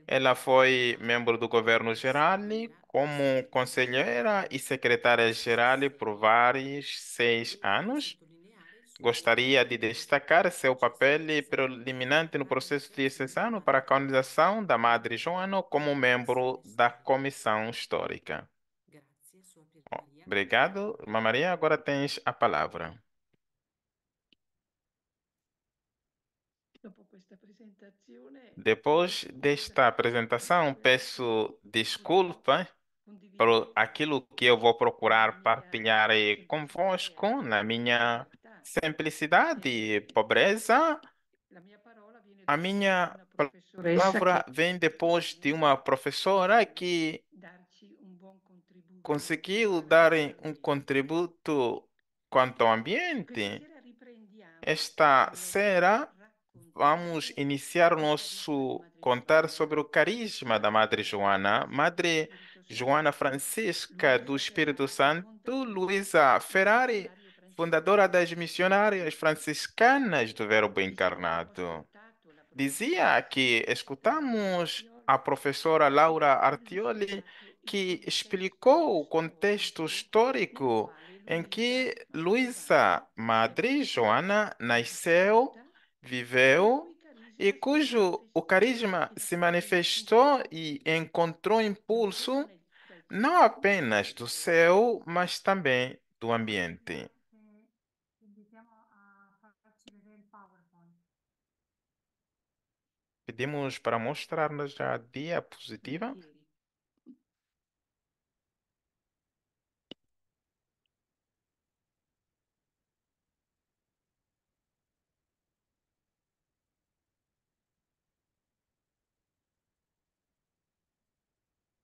Ela foi membro do governo geral como conselheira e secretária geral por vários seis anos. Gostaria de destacar seu papel preliminante no processo de diocesano para a canonização da Madre Joana como membro da Comissão Histórica. Obrigado, Irmã Maria. Agora tens a palavra. Depois eh, desta apresentação, eh, peço desculpa eh, por aquilo que eu vou procurar partilhar convosco na minha simplicidade e pobreza. A minha palavra vem depois de uma professora que conseguiu dar um contributo quanto ao ambiente. Esta será vamos iniciar o nosso contar sobre o carisma da Madre Joana, Madre Joana Francisca do Espírito Santo, Luísa Ferrari, fundadora das missionárias franciscanas do Verbo Encarnado. Dizia que escutamos a professora Laura Artioli que explicou o contexto histórico em que Luísa Madre Joana nasceu, viveu e cujo o carisma se manifestou e encontrou impulso não apenas do céu, mas também do ambiente. Pedimos para mostrar-nos a diapositiva.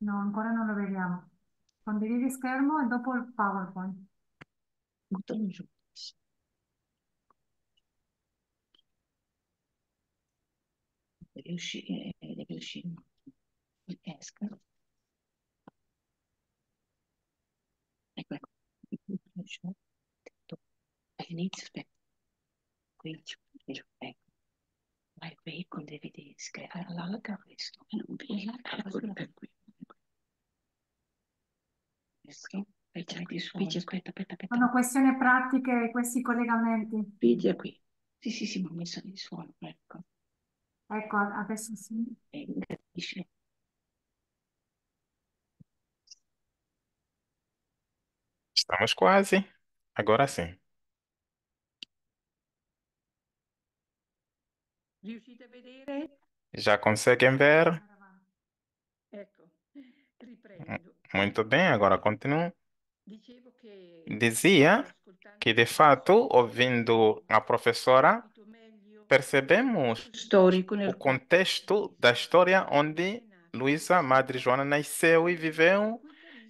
No, ancora non lo vediamo. Condividi schermo e dopo il PowerPoint. Buttalo giù. Eh, deve uscire, deve uscire. Esca. Eh, ecco, ecco. All'inizio, aspetta. Qui, ecco. Vai qui, condividi schermo. Allarga questo. Allarga questo. Ecco, ecco, ecco questo. aspetta, aspetta, aspetta. Sono questioni pratiche questi collegamenti. Pigi qui. Sì, sì, sì, ma ho messo di suono, ecco. Ecco, adesso sì. Grazie. Eh, capisce. Estamos quase. Agora sim. Riuscite a vedere? Já conseguem ver? Ecco, riprendo. Muito bem, agora continuo tipo Dizia que, de fato, ouvindo a professora, percebemos né? o contexto da história onde Luísa Madre Joana nasceu e viveu,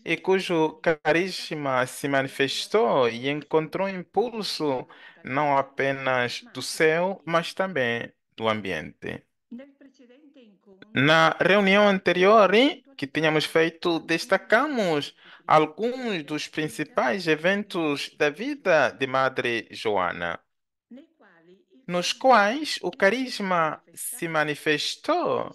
e cujo carisma se manifestou e encontrou impulso não apenas do céu, mas também do ambiente. É Na reunião anterior, que tínhamos feito, destacamos alguns dos principais eventos da vida de Madre Joana, nos quais o carisma se manifestou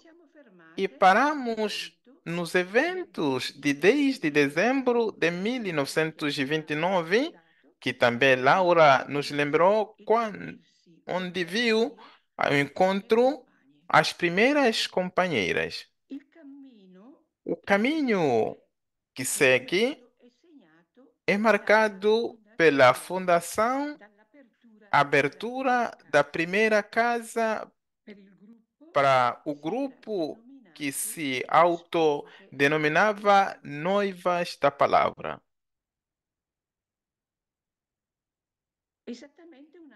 e paramos nos eventos de 10 de dezembro de 1929, que também Laura nos lembrou, quando, onde viu o encontro as primeiras companheiras. O caminho que segue é marcado pela fundação, abertura da primeira casa para o grupo que se autodenominava Noivas da Palavra.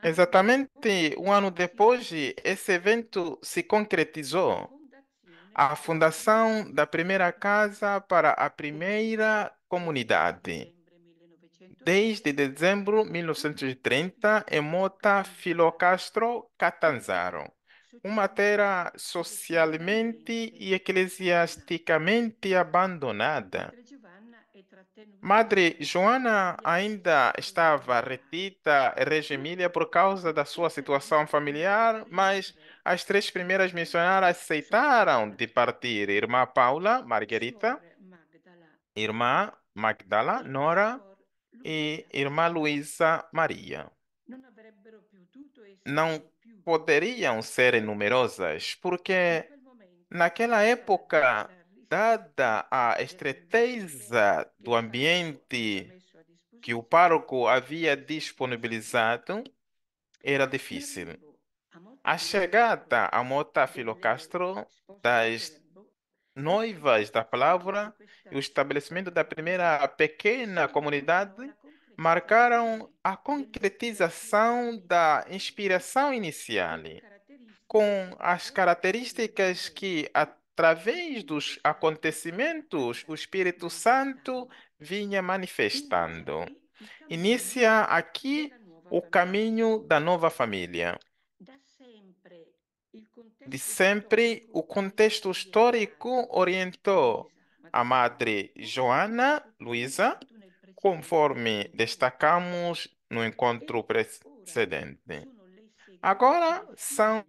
Exatamente um ano depois, esse evento se concretizou a fundação da primeira casa para a primeira comunidade. Desde dezembro de 1930, em Mota Filocastro Catanzaro, uma terra socialmente e eclesiasticamente abandonada. Madre Joana ainda estava retida em Regemília por causa da sua situação familiar, mas as três primeiras missionárias aceitaram de partir. Irmã Paula, Margarita, irmã Magdala, Nora e irmã Luísa Maria. Não poderiam ser numerosas, porque naquela época, dada a estreiteza do ambiente que o pároco havia disponibilizado, era difícil. A chegada a Motafilo Castro das noivas da palavra e o estabelecimento da primeira pequena comunidade marcaram a concretização da inspiração inicial, com as características que, através dos acontecimentos, o Espírito Santo vinha manifestando. Inicia aqui o caminho da nova família, de sempre, o contexto histórico orientou a madre Joana Luísa, conforme destacamos no encontro precedente. Agora são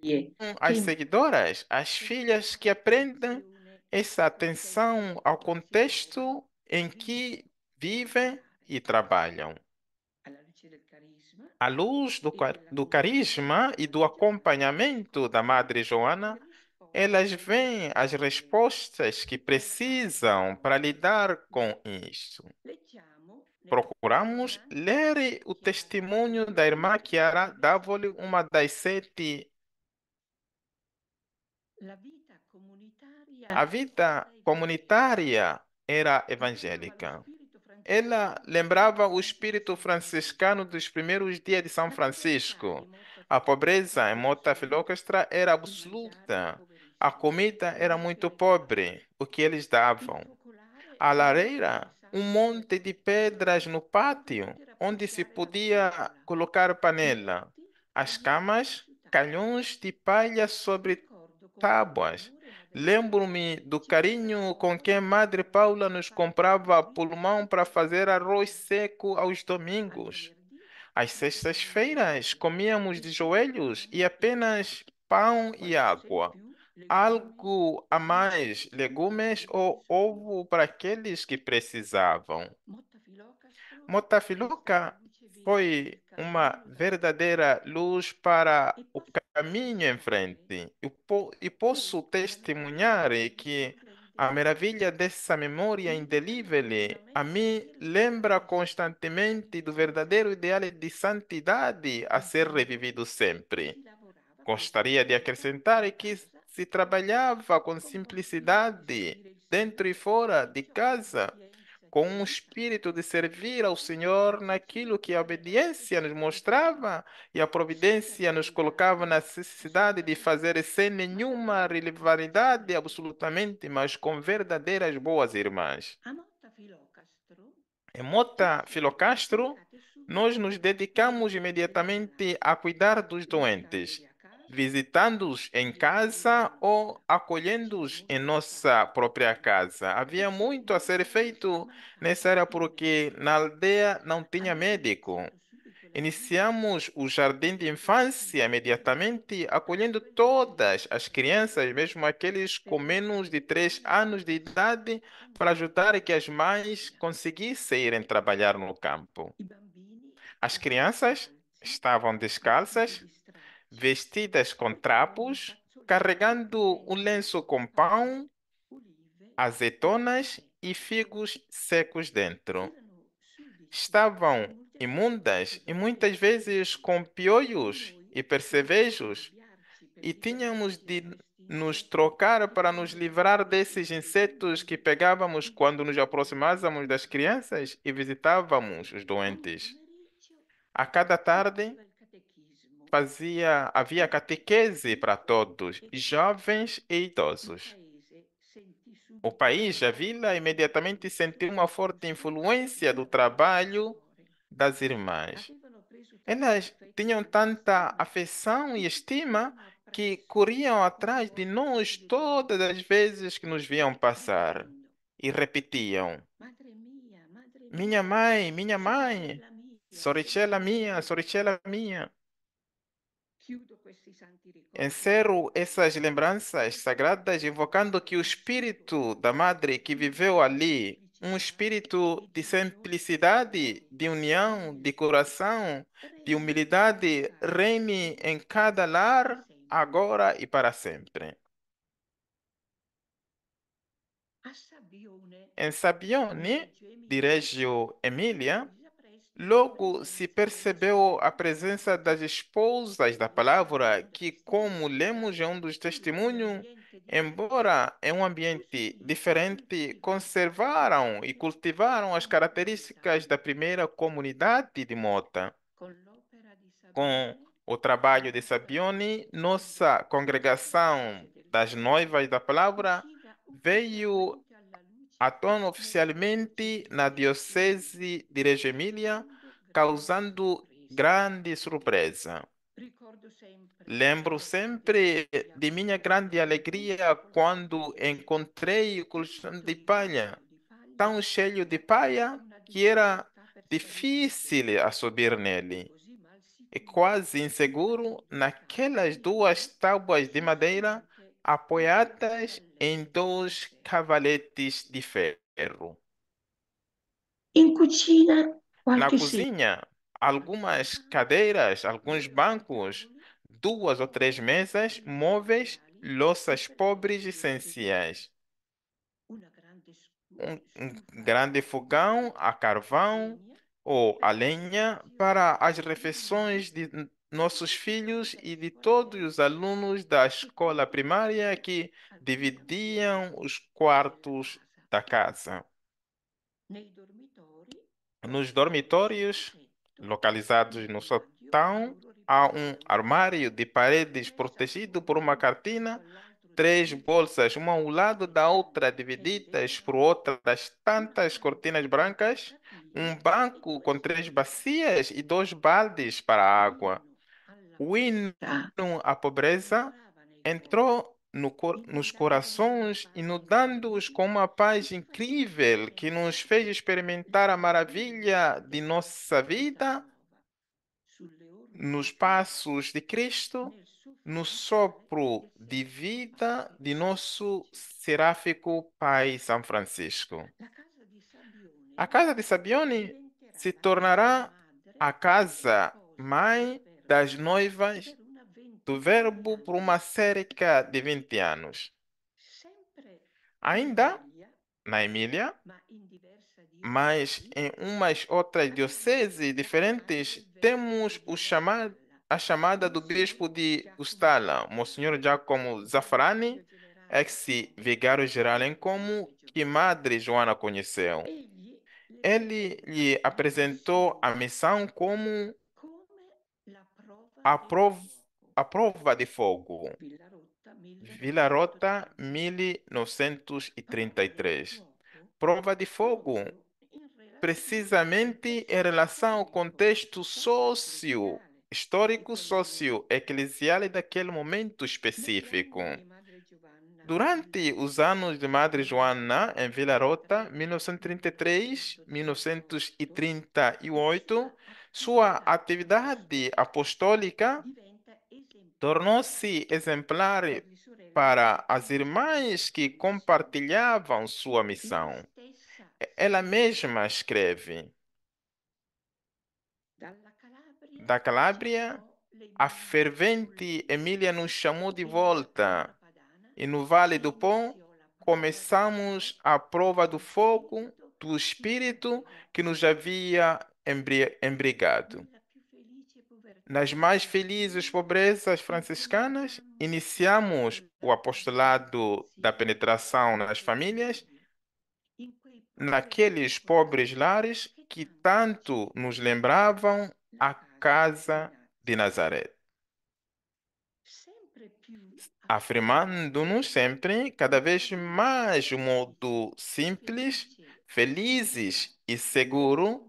as seguidoras, as filhas que aprendem essa atenção ao contexto em que vivem e trabalham à luz do, do carisma e do acompanhamento da Madre Joana, elas veem as respostas que precisam para lidar com isso. Procuramos ler o testemunho da irmã Chiara Davoli, uma das sete. A vida comunitária era evangélica. Ela lembrava o espírito franciscano dos primeiros dias de São Francisco. A pobreza em Mota Filócastra era absoluta. A comida era muito pobre, o que eles davam. A lareira, um monte de pedras no pátio, onde se podia colocar panela. As camas, calhões de palha sobre tábuas. Lembro-me do carinho com que Madre Paula nos comprava pulmão para fazer arroz seco aos domingos. Às sextas-feiras comíamos de joelhos e apenas pão e água. Algo a mais, legumes ou ovo para aqueles que precisavam. Motafiloca foi uma verdadeira luz para o caminho em frente. E posso testemunhar é que a maravilha dessa memória indelível a mim lembra constantemente do verdadeiro ideal de santidade a ser revivido sempre. Gostaria de acrescentar é que se trabalhava com simplicidade dentro e fora de casa com um espírito de servir ao Senhor naquilo que a obediência nos mostrava e a providência nos colocava na necessidade de fazer sem nenhuma rivalidade absolutamente, mas com verdadeiras boas irmãs. Em é Mota Filocastro, nós nos dedicamos imediatamente a cuidar dos doentes visitando-os em casa ou acolhendo-os em nossa própria casa. Havia muito a ser feito nessa área porque na aldeia não tinha médico. Iniciamos o jardim de infância imediatamente, acolhendo todas as crianças, mesmo aqueles com menos de três anos de idade, para ajudar que as mães conseguissem irem trabalhar no campo. As crianças estavam descalças, vestidas com trapos, carregando um lenço com pão, azeitonas e figos secos dentro. Estavam imundas e muitas vezes com piolhos e percevejos, e tínhamos de nos trocar para nos livrar desses insetos que pegávamos quando nos aproximávamos das crianças e visitávamos os doentes. A cada tarde, fazia, havia catequese para todos, jovens e idosos. É, o país, a vila, imediatamente sentiu uma forte influência do trabalho das irmãs. Assim, tá Elas tinham tanta né? afeição e estima que corriam atrás de nós todas as vezes que nos viam passar e repetiam: Minha mãe, minha mãe, Soricela minha, Soricela minha. Encerro essas lembranças sagradas invocando que o espírito da madre que viveu ali, um espírito de simplicidade, de união, de coração, de humildade, reine em cada lar, agora e para sempre. Em Sabione, de Emília, Logo se percebeu a presença das esposas da palavra, que, como lemos em um dos testemunhos, embora em um ambiente diferente, conservaram e cultivaram as características da primeira comunidade de Mota. Com o trabalho de Sabione, nossa congregação das noivas da palavra veio atuam oficialmente na Diocese de Reggio causando grande surpresa. Lembro sempre de minha grande alegria quando encontrei o colchão de palha, tão cheio de palha que era difícil a subir nele. E quase inseguro naquelas duas tábuas de madeira apoiadas em dois cavaletes de ferro. Em cozinha, Na cozinha, algumas cadeiras, alguns bancos, duas ou três mesas, móveis, louças pobres e essenciais. Um, um grande fogão a carvão ou a lenha para as refeições de, nossos filhos e de todos os alunos da escola primária que dividiam os quartos da casa. Nos dormitórios, localizados no sótão, há um armário de paredes protegido por uma cortina, três bolsas, uma ao lado da outra, divididas por outras tantas cortinas brancas, um banco com três bacias e dois baldes para água o hino à pobreza entrou no cor, nos corações, tá. inundando-os com uma paz incrível que nos fez experimentar a maravilha de nossa vida nos passos de Cristo, no sopro de vida de nosso seráfico Pai São Francisco. A casa de Sabione se tornará a casa mãe das noivas do Verbo por uma cerca é de 20 anos. Ainda na Emília, mas em umas outras dioceses diferentes, temos o chamado, a chamada do bispo de Ustala, Monsenhor Giacomo Zafrani, ex-vigário geral em Como, que Madre Joana conheceu. Ele lhe apresentou a missão como a prova, a prova de fogo. Vilarota, 1933. Prova de fogo, precisamente em relação ao contexto sócio, histórico, socio-eclesial daquele momento específico. Durante os anos de Madre Joana, em Vila Rota, 1933, 1938, sua atividade apostólica tornou-se exemplar para as irmãs que compartilhavam sua missão. Ela mesma escreve: Da Calábria, a fervente Emília nos chamou de volta, e no Vale do Pão começamos a prova do fogo do Espírito que nos havia embrigado. É tipo, nas mais felizes pobrezas franciscanas, iniciamos o apostolado da penetração nas famílias, naqueles pobres lares que tanto nos lembravam a casa de Nazaré afirmando-nos sempre cada vez mais de modo simples, felizes e seguro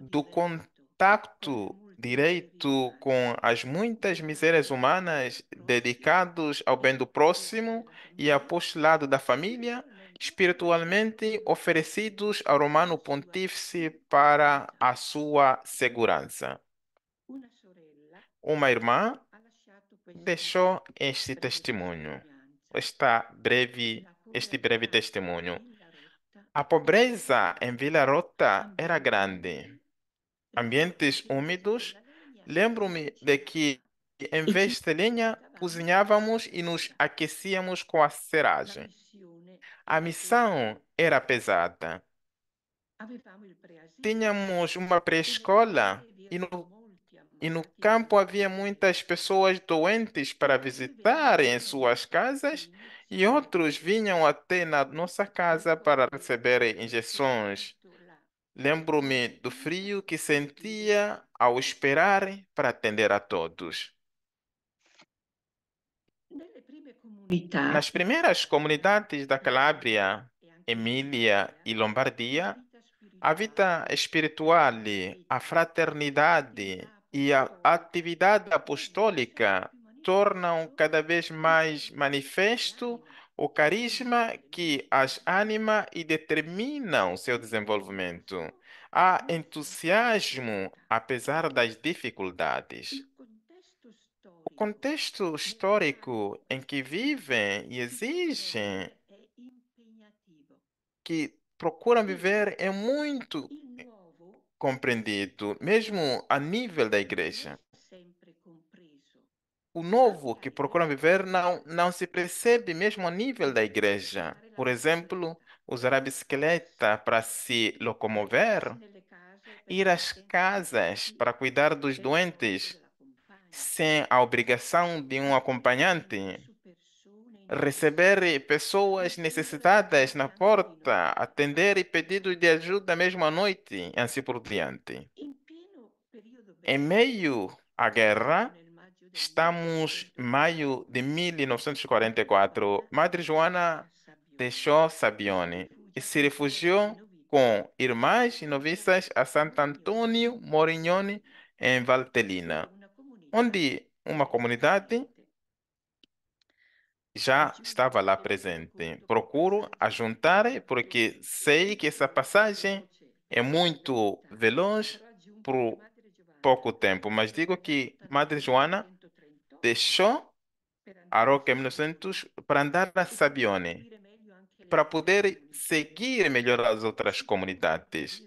do contato direito com as muitas misérias humanas dedicados ao bem do próximo e apostilado da família, espiritualmente oferecidos ao Romano Pontífice para a sua segurança. Uma irmã deixou este testemunho, esta breve, este breve testemunho. A pobreza em Vila Rota era grande ambientes úmidos, lembro-me de que, em vez de lenha, cozinhávamos e nos aquecíamos com a seragem. A missão era pesada. Tínhamos uma pré-escola e no, e no campo havia muitas pessoas doentes para visitarem em suas casas e outros vinham até na nossa casa para receber injeções. Lembro-me do frio que sentia ao esperar para atender a todos. Nas primeiras comunidades da Calábria, Emília e Lombardia, a vida espiritual, a fraternidade e a atividade apostólica tornam cada vez mais manifesto o carisma que as anima e determinam seu desenvolvimento. Há entusiasmo apesar das dificuldades. O contexto histórico em que vivem e exigem que procuram viver é muito compreendido, mesmo a nível da igreja o novo que procuram viver não, não se percebe mesmo a nível da igreja. Por exemplo, usar a bicicleta para se locomover, ir às casas para cuidar dos doentes sem a obrigação de um acompanhante, receber pessoas necessitadas na porta, atender pedidos de ajuda mesmo à noite, e assim por diante. Em meio à guerra, Estamos em maio de 1944. Madre Joana deixou Sabione e se refugiou com irmãs e noviças a Santo Antônio Morignone, em Valtellina, onde uma comunidade já estava lá presente. Procuro ajuntar, porque sei que essa passagem é muito veloz por pouco tempo, mas digo que Madre Joana deixou a Roca em 1900 para andar na Sabione, para poder seguir melhor as outras comunidades.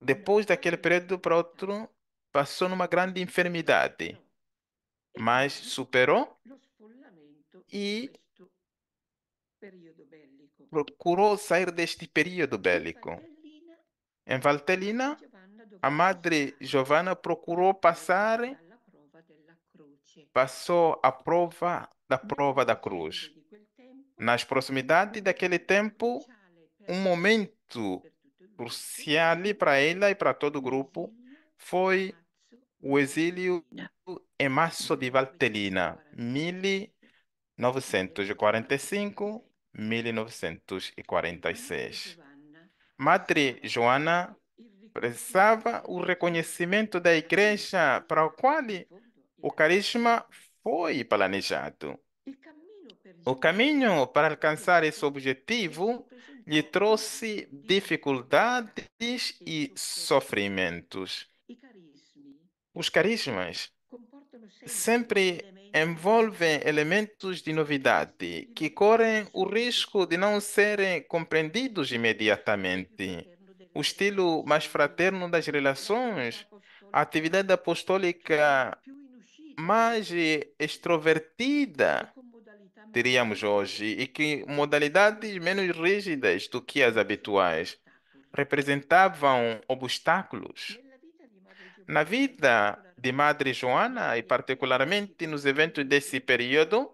Depois daquele período para outro, passou numa grande enfermidade, então, é mas superou e procurou sair deste período bélico. Em Valtellina, a madre Giovanna procurou passar passou a prova da prova da é cruz. Nas proximidades daquele tempo, um momento crucial para ela e para todo o grupo foi o exílio em março de Valtellina, 1945 1946. Madre Joana precisava o reconhecimento da igreja para o qual o carisma foi planejado. O caminho para alcançar esse objetivo lhe trouxe dificuldades e sofrimentos. Os carismas sempre envolvem elementos de novidade que correm o risco de não serem compreendidos imediatamente. O estilo é mais fraterno das relações, a atividade apostólica mais extrovertida, diríamos hoje, e que modalidades menos rígidas do que as habituais representavam obstáculos. Na vida de Madre Joana, e particularmente nos eventos desse período,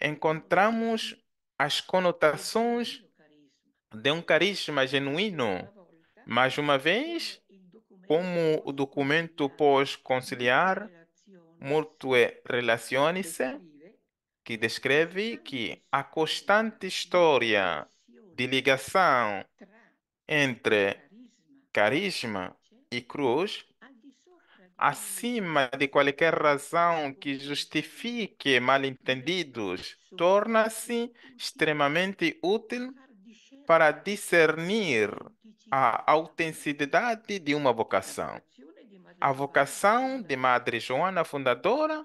encontramos as conotações de um carisma genuíno. Mais uma vez, como o documento pode conciliar múltiplas relações que descreve que a constante história de ligação entre carisma e cruz, acima de qualquer razão que justifique mal-entendidos, torna-se extremamente útil para discernir a autenticidade de uma vocação. A vocação de Madre Joana Fundadora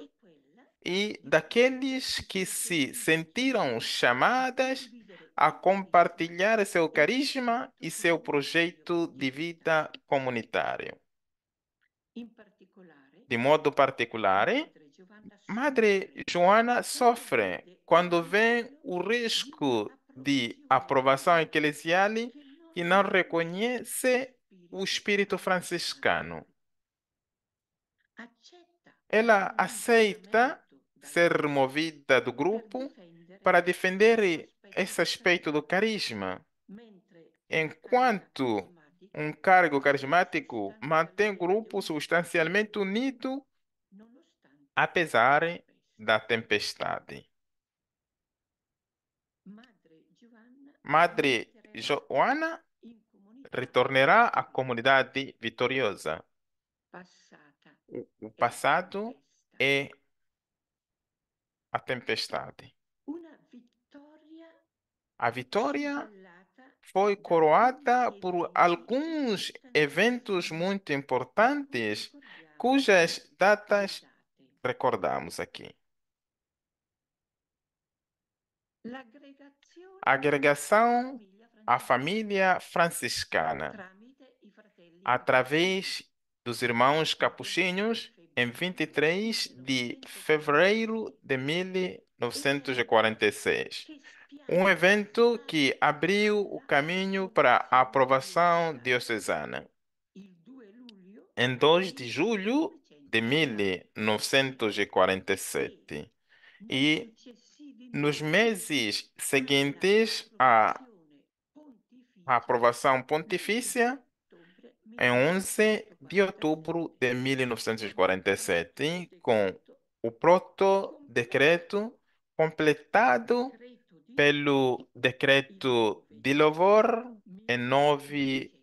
e daqueles que se sentiram chamadas a compartilhar seu carisma e seu projeto de vida comunitário. De modo particular, Madre Joana sofre quando vem o risco de aprovação eclesial que não reconhece o espírito franciscano. Ela aceita ser removida do grupo para defender esse aspecto do carisma, enquanto um cargo carismático mantém o grupo substancialmente unido, apesar da tempestade. Madre Joana retornará à comunidade vitoriosa. O é passado é a tempestade. A vitória foi coroada por alguns eventos muito importantes cujas datas recordamos aqui. A agregação a família franciscana através dos irmãos capuchinhos em 23 de fevereiro de 1946. Um evento que abriu o caminho para a aprovação diocesana. Em 2 de julho de 1947 e nos meses seguintes a a aprovação pontifícia em 11 de outubro de 1947, com o proto-decreto completado pelo decreto de louvor em 9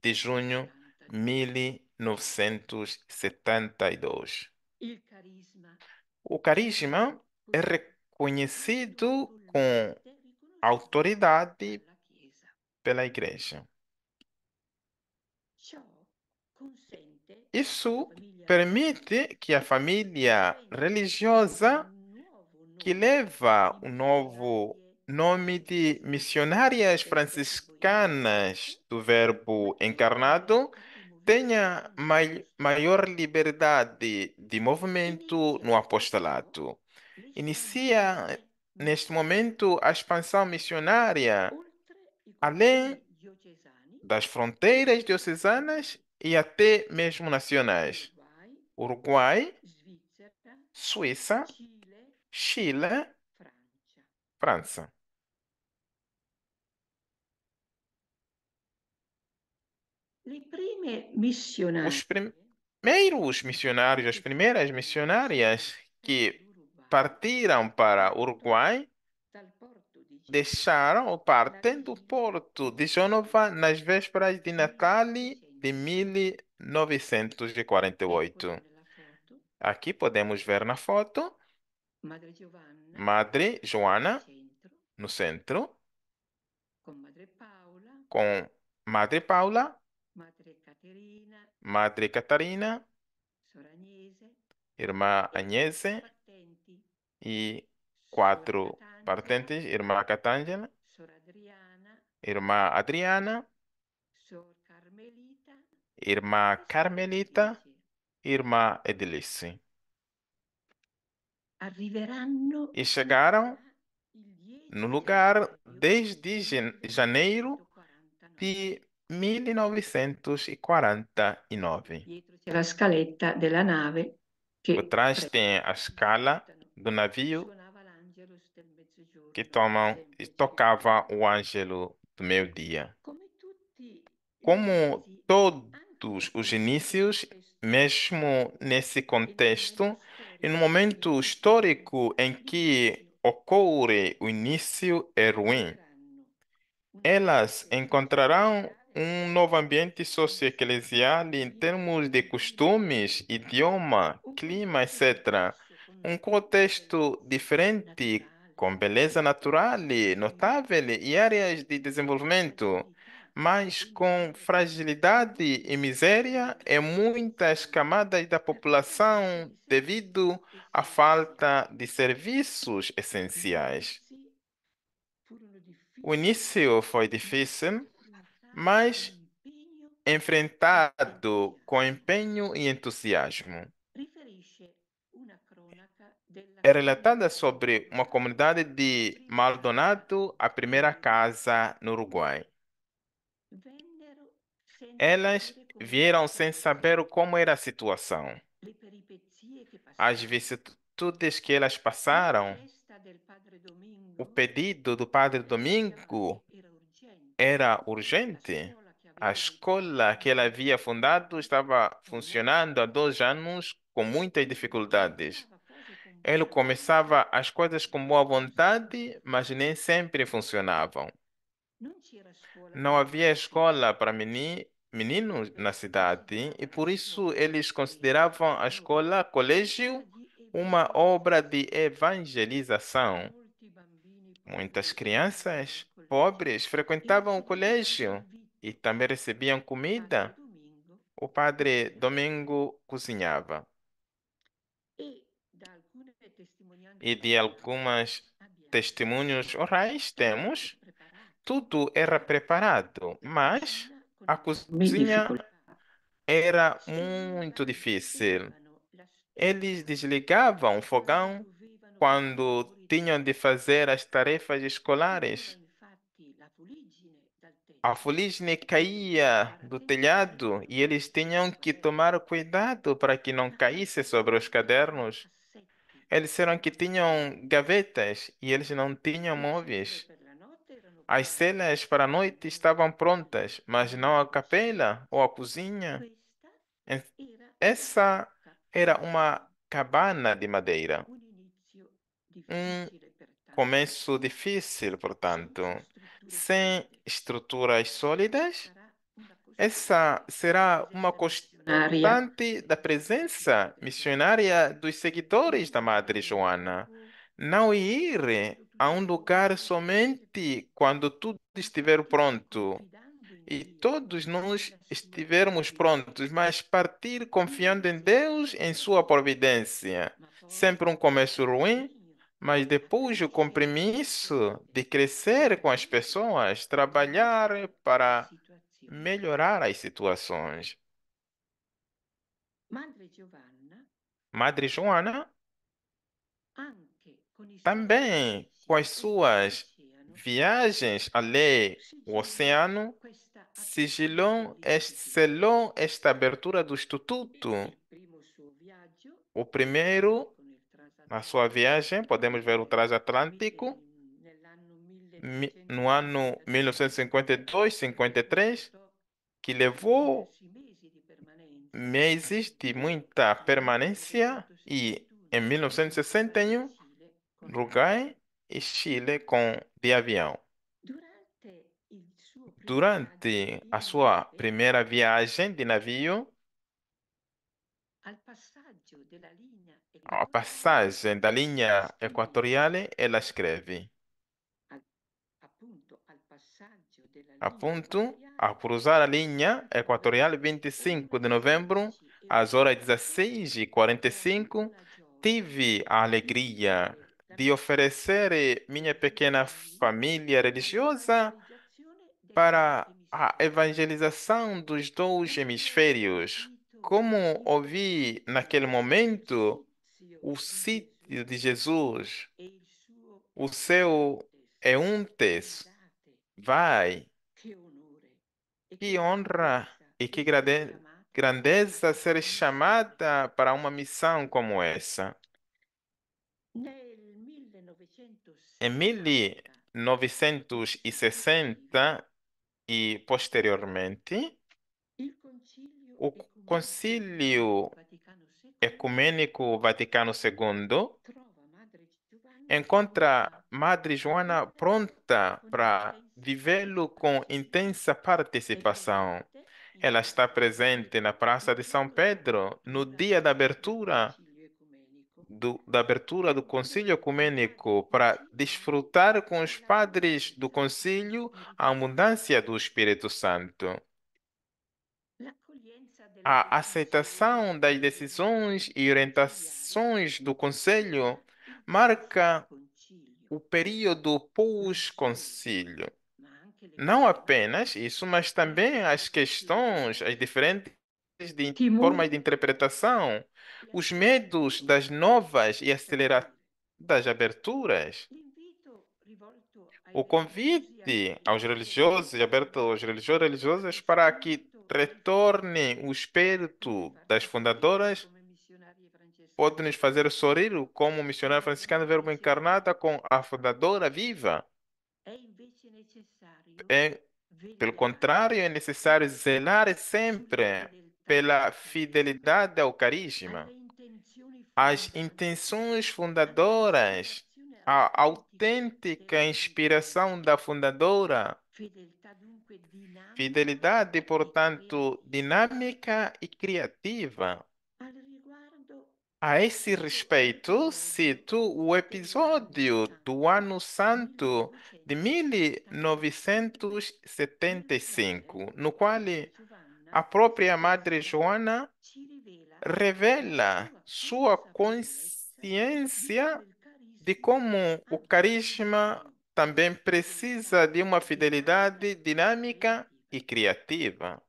de junho de 1972. O carisma é reconhecido com autoridade pela igreja. Isso permite que a família religiosa, que leva o um novo nome de missionárias franciscanas do Verbo encarnado, tenha mai maior liberdade de movimento no apostolado. Inicia, neste momento, a expansão missionária além das fronteiras diocesanas e até mesmo nacionais. Uruguai, Suíça, Chile, França. Os primeiros missionários, as primeiras missionárias que partiram para Uruguai deixaram partem do porto de Gênova nas vésperas de Natal de 1948. Aqui podemos ver na foto Madre Joana no centro, com Madre Paula, Madre Catarina, Irmã Agnese e quatro Partentes, irmã Catângela, irmã Adriana, irmã Carmelita, irmã Edilice. E chegaram no lugar desde janeiro de 1949. Por trás tem a escala do navio que né, tomam e tocava o ângelo do meio-dia. Como todos os inícios, mesmo nesse contexto, e no momento histórico em que ocorre o início é ruim, elas encontrarão um novo ambiente socioeclesial em termos de costumes, idioma, clima, etc. Um contexto diferente com beleza natural, notável e áreas de desenvolvimento, mas com fragilidade e miséria em muitas camadas da população devido à falta de serviços essenciais. O início foi difícil, mas enfrentado com empenho e entusiasmo é relatada sobre uma comunidade de Maldonado, a primeira casa no Uruguai. Elas vieram sem saber como era a situação. As vicissitudes que elas passaram, o pedido do Padre Domingo era urgente. A escola que ela havia fundado estava funcionando há dois anos com muitas dificuldades. Ele começava as coisas com boa vontade, mas nem sempre funcionavam. Não né? havia escola para meni meninos na cidade e por isso eles consideravam a escola colégio uma obra de evangelização. Muitas crianças pobres frequentavam o colégio e também recebiam comida. O padre Domingo cozinhava. e de alguns testemunhos orais temos, tudo era preparado, mas a cozinha era muito difícil. Eles desligavam o fogão quando tinham de fazer as tarefas escolares. A fuligem caía do telhado e eles tinham que tomar cuidado para que não caísse sobre os cadernos. Eles disseram que tinham gavetas e eles não tinham móveis. As celas para a noite estavam prontas, mas não a capela ou a cozinha. Tá. Essa era uma cabana de madeira. Um começo difícil, portanto. Sem estruturas sólidas, essa será uma construção missionária Parte da presença missionária dos seguidores da Madre Joana. Não ir a um lugar somente quando tudo estiver pronto e todos nós estivermos prontos, mas partir confiando em Deus, em sua providência. Sempre um começo ruim, mas depois o compromisso de crescer com as pessoas, trabalhar para melhorar as situações. Madre Giovanna Madre Joana também com as suas viagens além do oceano sigilou, selou esta abertura do Instituto. O primeiro, na sua viagem, podemos ver o transatlântico, no ano 1952-53, que levou meses existe muita permanência e em 1961 Uruguai e Chile com de avião. Durante a sua primeira viagem de navio, a passagem da linha equatorial, ela escreve. aponto a cruzar a linha equatorial 25 de novembro, às horas 16h45, tive a alegria de oferecer minha pequena família religiosa para a evangelização dos dois hemisférios. Como ouvi naquele momento o sítio de Jesus, o seu é um texto. Vai que honra e que grande, grandeza ser chamada para uma missão como essa. Em 1960 e posteriormente, o Concílio Ecumênico Vaticano II encontra Madre Joana pronta para vivê-lo com intensa participação. Ela está presente na Praça de São Pedro no dia da abertura do, da abertura do Conselho Ecumênico para desfrutar com os padres do Conselho a abundância do Espírito Santo. A aceitação das decisões e orientações do Conselho marca o período pós-concílio. Não apenas isso, mas também as questões, as diferentes de formas de interpretação, os assim, medos das novas e aceleradas aberturas. O convite aos religiosos, aberto aos religiosos religiosas para que é retornem o espírito das é fundadoras, pode nos fazer sorrir como missionária franciscana verbo encarnada com a fundadora viva. É, é pelo contrário, é necessário zelar sempre pela fidelidade ao carisma, às intenções fundadoras, à é autêntica inspiração da fundadora. Fidelidade, é portanto, dinâmica e criativa. A esse respeito, cito o episódio do Ano Santo de 1975, no qual a própria Madre Joana revela sua consciência de como o carisma também precisa de uma fidelidade dinâmica e criativa.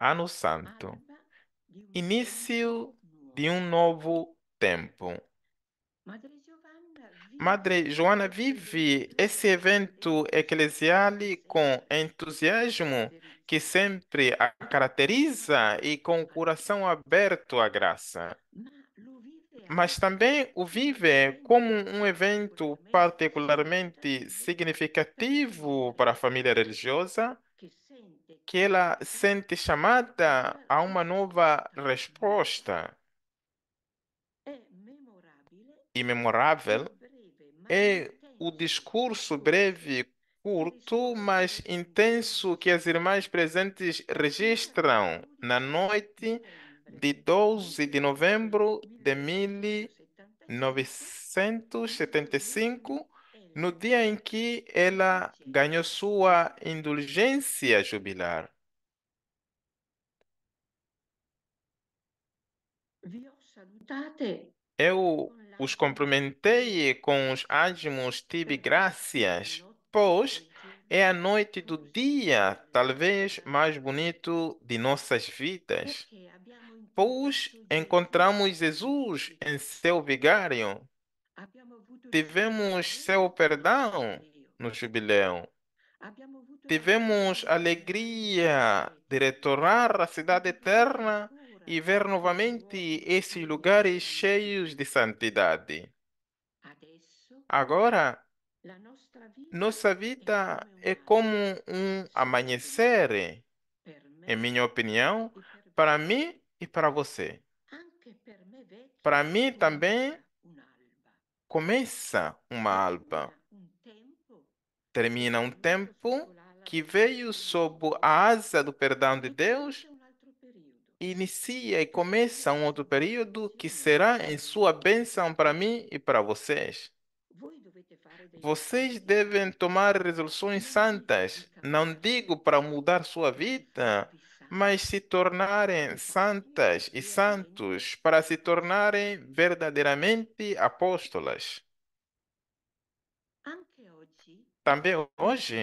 Ano Santo. Início de um novo tempo. Madre Joana vive esse evento eclesial com entusiasmo que sempre a caracteriza e com o coração aberto à graça. Mas também o vive como um evento particularmente significativo para a família religiosa que ela sente chamada a uma nova resposta. É e memorável é, é o discurso breve, curto, mas intenso que as irmãs presentes registram na noite de 12 de novembro de 1975 no dia em que ela ganhou sua indulgência jubilar. Eu os cumprimentei com os ádimos tive graças, pois é a noite do dia talvez mais bonito de nossas vidas, pois encontramos Jesus em seu vigário Tivemos seu perdão no jubileu. Tivemos alegria de retornar à cidade eterna e ver novamente esses lugares cheios de santidade. Agora, nossa vida é como um amanhecer, em minha opinião, para mim e para você. Para mim também começa uma alba, termina um tempo que veio sob a asa do perdão de Deus, inicia e começa um outro período que será em sua bênção para mim e para vocês. Vocês devem tomar resoluções santas. Não digo para mudar sua vida, mas se tornarem santas e santos para se tornarem verdadeiramente apóstolas. Também hoje,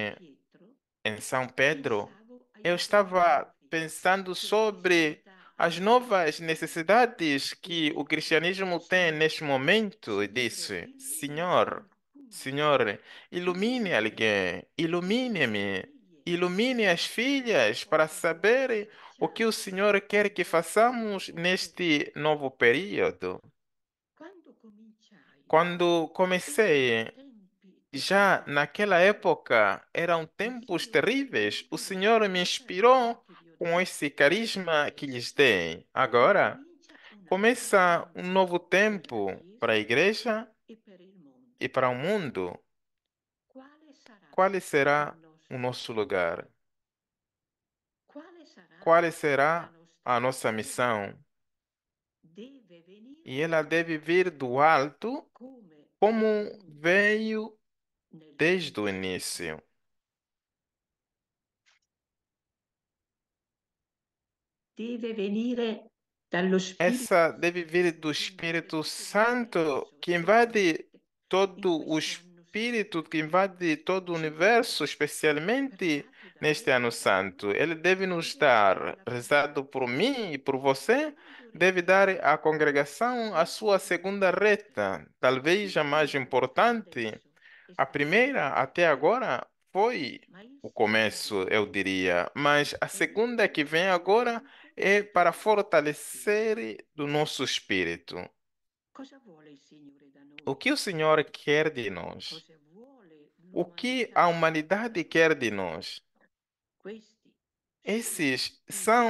em São Pedro, eu estava pensando sobre as novas necessidades que o cristianismo tem neste momento e disse: Senhor, Senhor, ilumine alguém, ilumine-me Ilumine as filhas para saberem o que o Senhor quer que façamos neste novo período. Quando comecei, já naquela época eram tempos terríveis. O Senhor me inspirou com esse carisma que lhes dei. Agora, começa um novo tempo para a igreja e para o mundo. Qual será o nosso lugar? Qual será a nossa missão? E ela deve vir do alto, como veio desde o início. Essa deve vir do Espírito Santo que invade todo os espírito que invade todo o universo, especialmente neste ano santo. Ele deve nos dar, rezado por mim e por você, deve dar à congregação a sua segunda reta, talvez a mais importante. A primeira, até agora, foi o começo, eu diria, mas a segunda que vem agora é para fortalecer do nosso espírito. Cosa vuole? O que o Senhor quer de nós? É o que a humanidade quer de nós? Esses são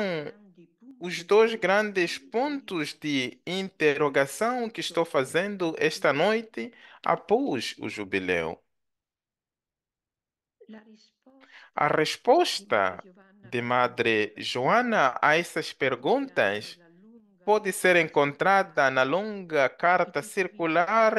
os dois grandes pontos de interrogação que estou fazendo esta noite após o jubileu. A resposta é de Madre Joana a essas perguntas pode ser encontrada na longa carta circular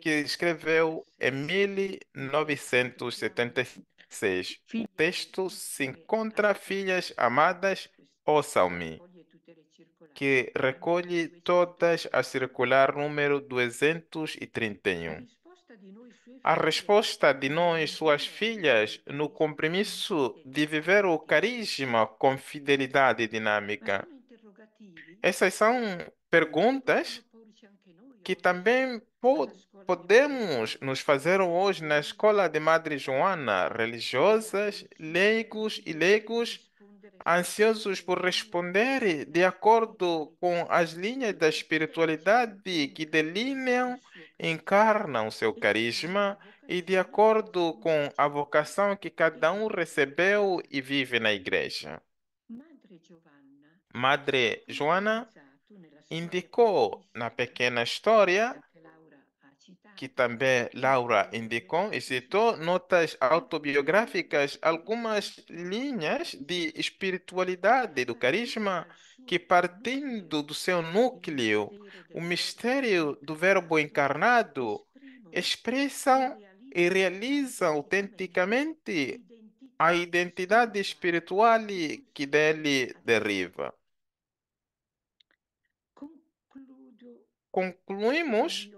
que escreveu em 1976. O texto se é, encontra é, filhas amadas, é, ouçam-me, que recolhe todas a circular número 231. A resposta de nós, suas filhas, no compromisso de viver o carisma com fidelidade dinâmica essas são perguntas que também po podemos nos fazer hoje na escola de Madre Joana, religiosas, leigos e leigos ansiosos por responder de acordo com as linhas da espiritualidade que delineam, encarnam seu carisma e de acordo com a vocação que cada um recebeu e vive na igreja. Madre Joana indicou na pequena história que também Laura indicou e citou notas autobiográficas algumas linhas de espiritualidade do carisma que partindo do seu núcleo, o mistério do verbo encarnado, expressam e realizam autenticamente a identidade espiritual que dele deriva. concluímos,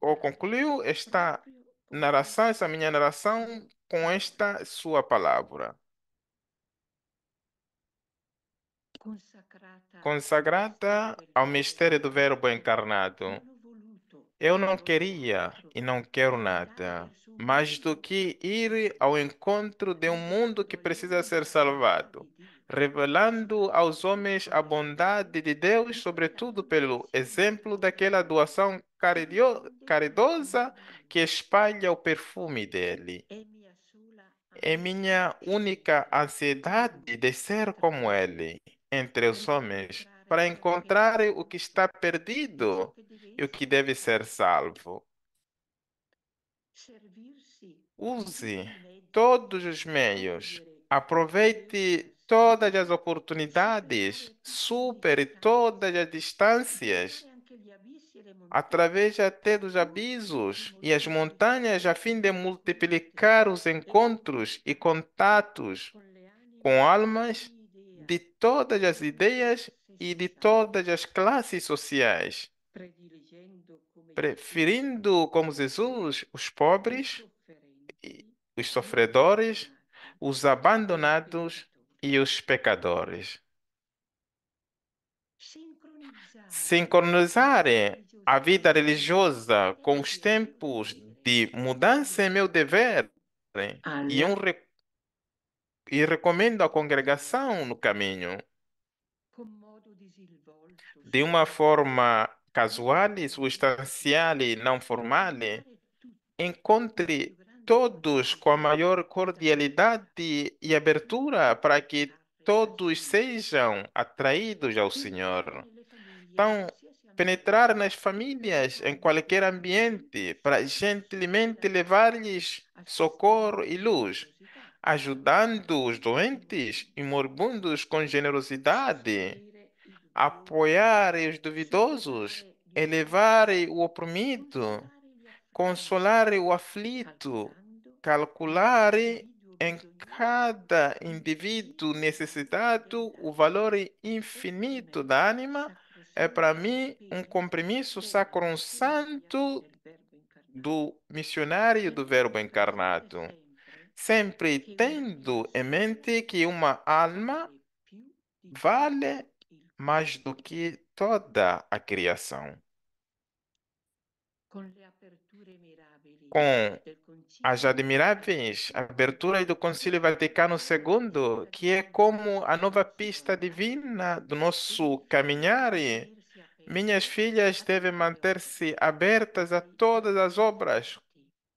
ou concluiu esta narração, essa minha narração, com esta sua palavra. Consagrada ao mistério do Verbo encarnado. Eu não queria e não quero nada mais do que ir ao encontro de um mundo que precisa ser salvado revelando aos homens a bondade de Deus, sobretudo pelo exemplo daquela doação caridosa que espalha o perfume dele. É minha única ansiedade de ser como ele entre os homens para encontrar o que está perdido e o que deve ser salvo. Use todos os meios, aproveite todas as oportunidades, supere todas as distâncias, é através até dos abismos é e as montanhas, a fim de multiplicar os é encontros e contatos com almas de todas as ideias e de todas as classes sociais, preferindo, como Jesus, os pobres, os sofredores, os abandonados e os pecadores sincronizar a vida religiosa com os tempos de mudança é meu dever e, um re... e recomendo à congregação no caminho. De uma forma casual, substancial e não formal, encontre todos com a maior cordialidade e abertura para que todos sejam atraídos ao Senhor. Então, penetrar nas famílias, em qualquer ambiente, para gentilmente levar-lhes socorro e luz, ajudando os doentes e moribundos com generosidade, apoiar os duvidosos, elevar o oprimido consolar o aflito, calcular em cada indivíduo necessitado o valor infinito da anima é para mim um compromisso sacrosanto é, do missionário do Verbo é encarnado, sempre é tendo em mente que uma alma vale mais do que toda a criação com as admiráveis aberturas do Concílio Vaticano II, que é como a nova pista divina do nosso caminhar. Minhas filhas devem manter-se abertas a todas as obras,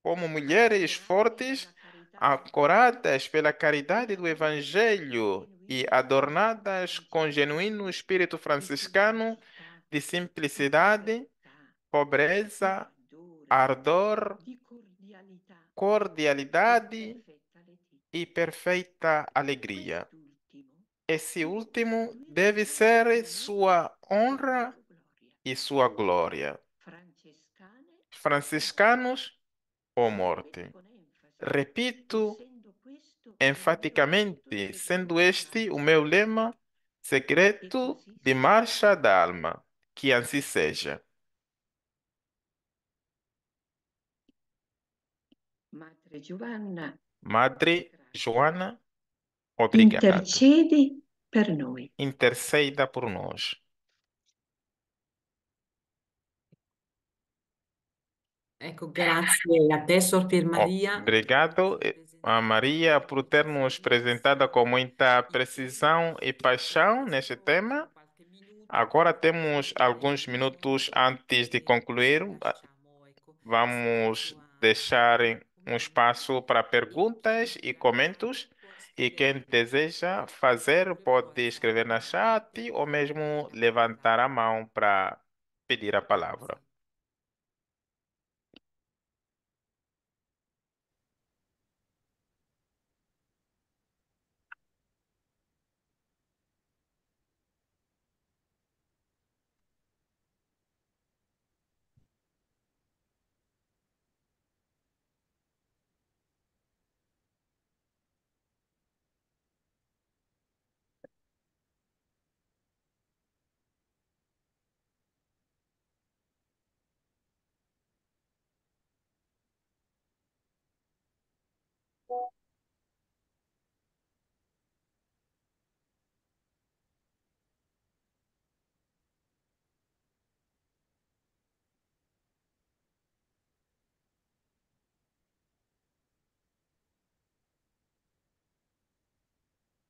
como mulheres fortes, ancoradas pela caridade do Evangelho e adornadas com genuíno espírito franciscano de simplicidade, pobreza, ardor cordialidade e perfeita alegria. Esse último deve ser sua honra e sua glória. Franciscanos ou morte. Repito enfaticamente, sendo este o meu lema secreto de marcha da alma, que assim seja. Madre Giovanna, Madre Joana, obrigada. intercede per noi. Interceda por nós. Ecco, grazie a te, Sor Pier Maria. Obrigado eh, a Maria por ter nos apresentado com muita precisão e paixão neste tema. Agora temos alguns minutos antes de concluir. Vamos deixar um espaço para perguntas e comentários. E quem deseja fazer pode escrever na chat ou mesmo levantar a mão para pedir a palavra.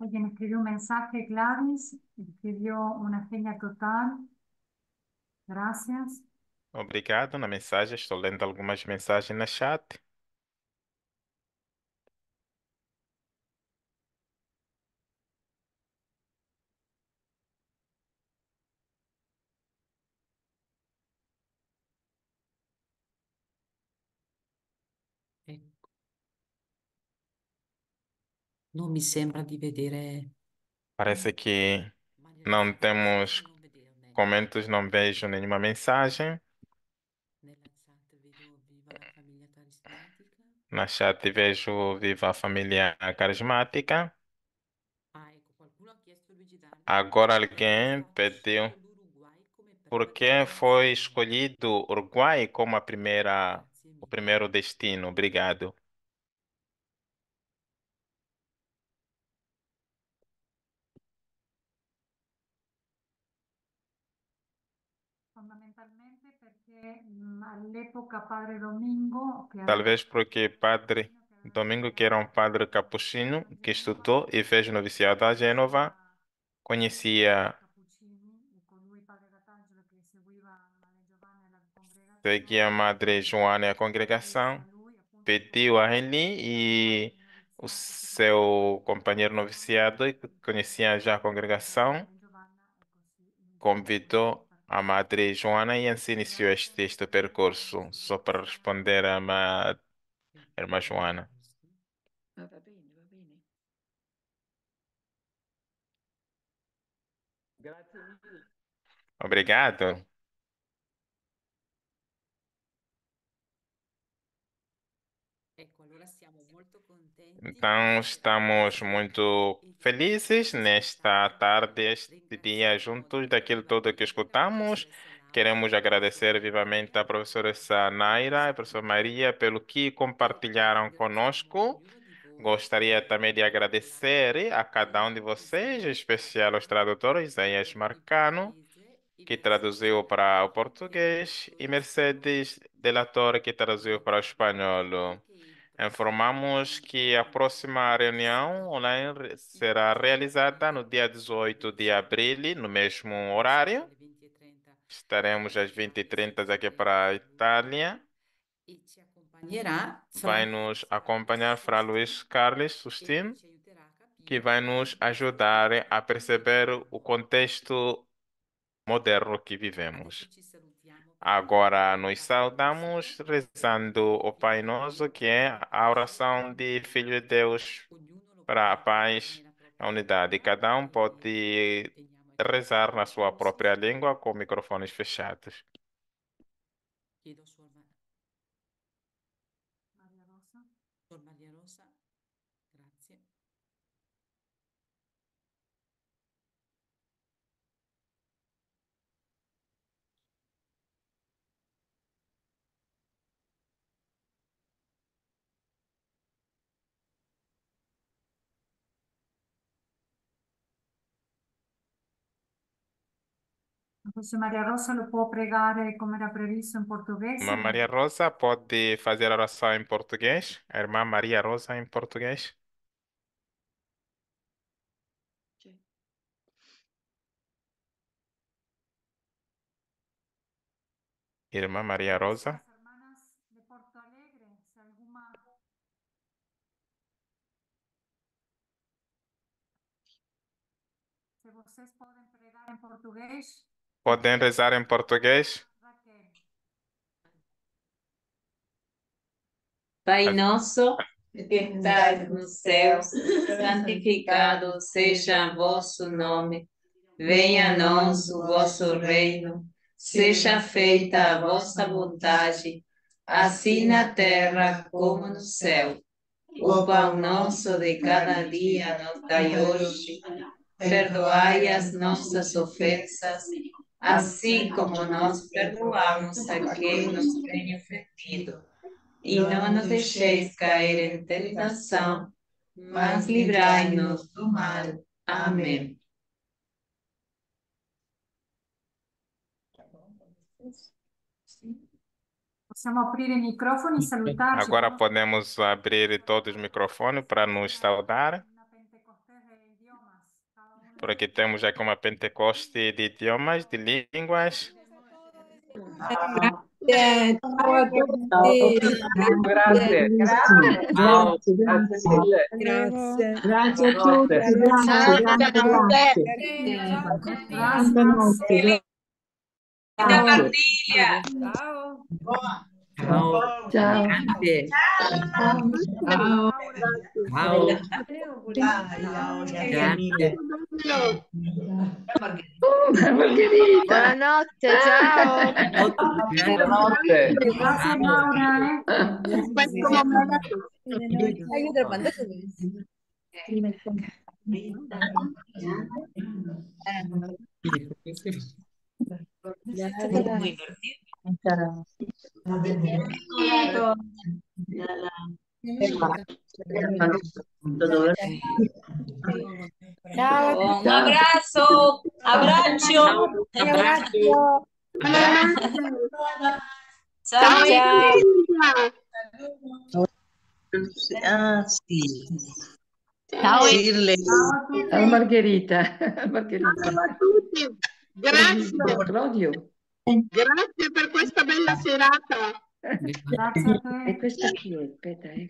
Alguien escribió un mensaje, Gladys, escribió uma genia total. Gracias. Obrigado. Na mensagem, estou lendo algumas mensagens no chat. Não me sembra de vedere. Parece que não temos né comentários, não vejo nenhuma mensagem. Né Na chat vejo Viva a Família Carismática. Ah, Agora alguém pediu por que foi escolhido Uruguai como a primeira, o primeiro destino. Obrigado. Talvez porque Padre Domingo, que era um padre capuchino, que estudou e fez noviciado a Gênova, conhecia. Seguia a Madre Joana e a congregação, pediu a Reni e o seu companheiro noviciado, que conhecia já a congregação, convidou a Madre Joana Yancy iniciou este, este percurso, só para responder a ma... irmã Joana. Ah, va bene, va né? Obrigado. É, então, estamos muito Felizes nesta tarde, este dia, juntos daquilo todo que escutamos. Queremos agradecer vivamente à professora Naira e à professora Maria pelo que compartilharam conosco. Gostaria também de agradecer a cada um de vocês, em especial aos tradutores Isaías Marcano, que traduziu para o português, e Mercedes Delator, que traduziu para o espanhol. Informamos é, que a próxima reunião online né, será realizada no dia 18 de abril, no mesmo horário. Estaremos às 20h30 aqui para a Itália. Vai nos acompanhar Fra Luiz Carlos Sustin, que vai nos ajudar a perceber o contexto moderno que vivemos. Agora nos saudamos rezando o Pai Nosso, que é a oração de Filho de Deus para a paz, a unidade. Cada um pode rezar na sua própria língua com microfones fechados. Se Maria Rosa lo può pregare eh, como era previsto em português? Irmã eh. Maria Rosa pode fazer a oração em português? irmã Maria Rosa em português? Irmã Maria Rosa. vocês podem pregar em português. Podem rezar em português? Pai nosso, que estás nos céus, santificado seja vosso nome. Venha a nós o vosso reino. Seja feita a vossa vontade, assim na terra como no céu. O pão nosso de cada dia nos dai hoje. Perdoai as nossas ofensas assim como nós perdoamos a quem nos tem ofendido. E não nos deixeis cair em tentação, mas livrai-nos do mal. Amém. Podemos abrir o microfone e salutar. Agora podemos abrir todos os microfones para nos saudar porque temos já como a Pentecoste de idiomas, de línguas. É, então, Graças a Deus. Graças. Graças. Graças a todos. Graças a todos. Graças. Graças. Ciao. Ciao. Grazie. Ciao. Ciao. Ciao. Ciao. Grazie. Buonanotte, ciao. Buonanotte. Grazie Maura. Aspetto Maura. Io devo mandare Grazie. Ciao, un abbraccio, abbraccio, abbraccio. Ciao, ciao. Ah, sì. Ciao, Shirley. Ciao, Margherita. (laughs) Margherita. Ciao a tutti. Grazie. Claudio. Grazie per questa bella serata. Grazie a te. E questa chi è? Aspetta, eh,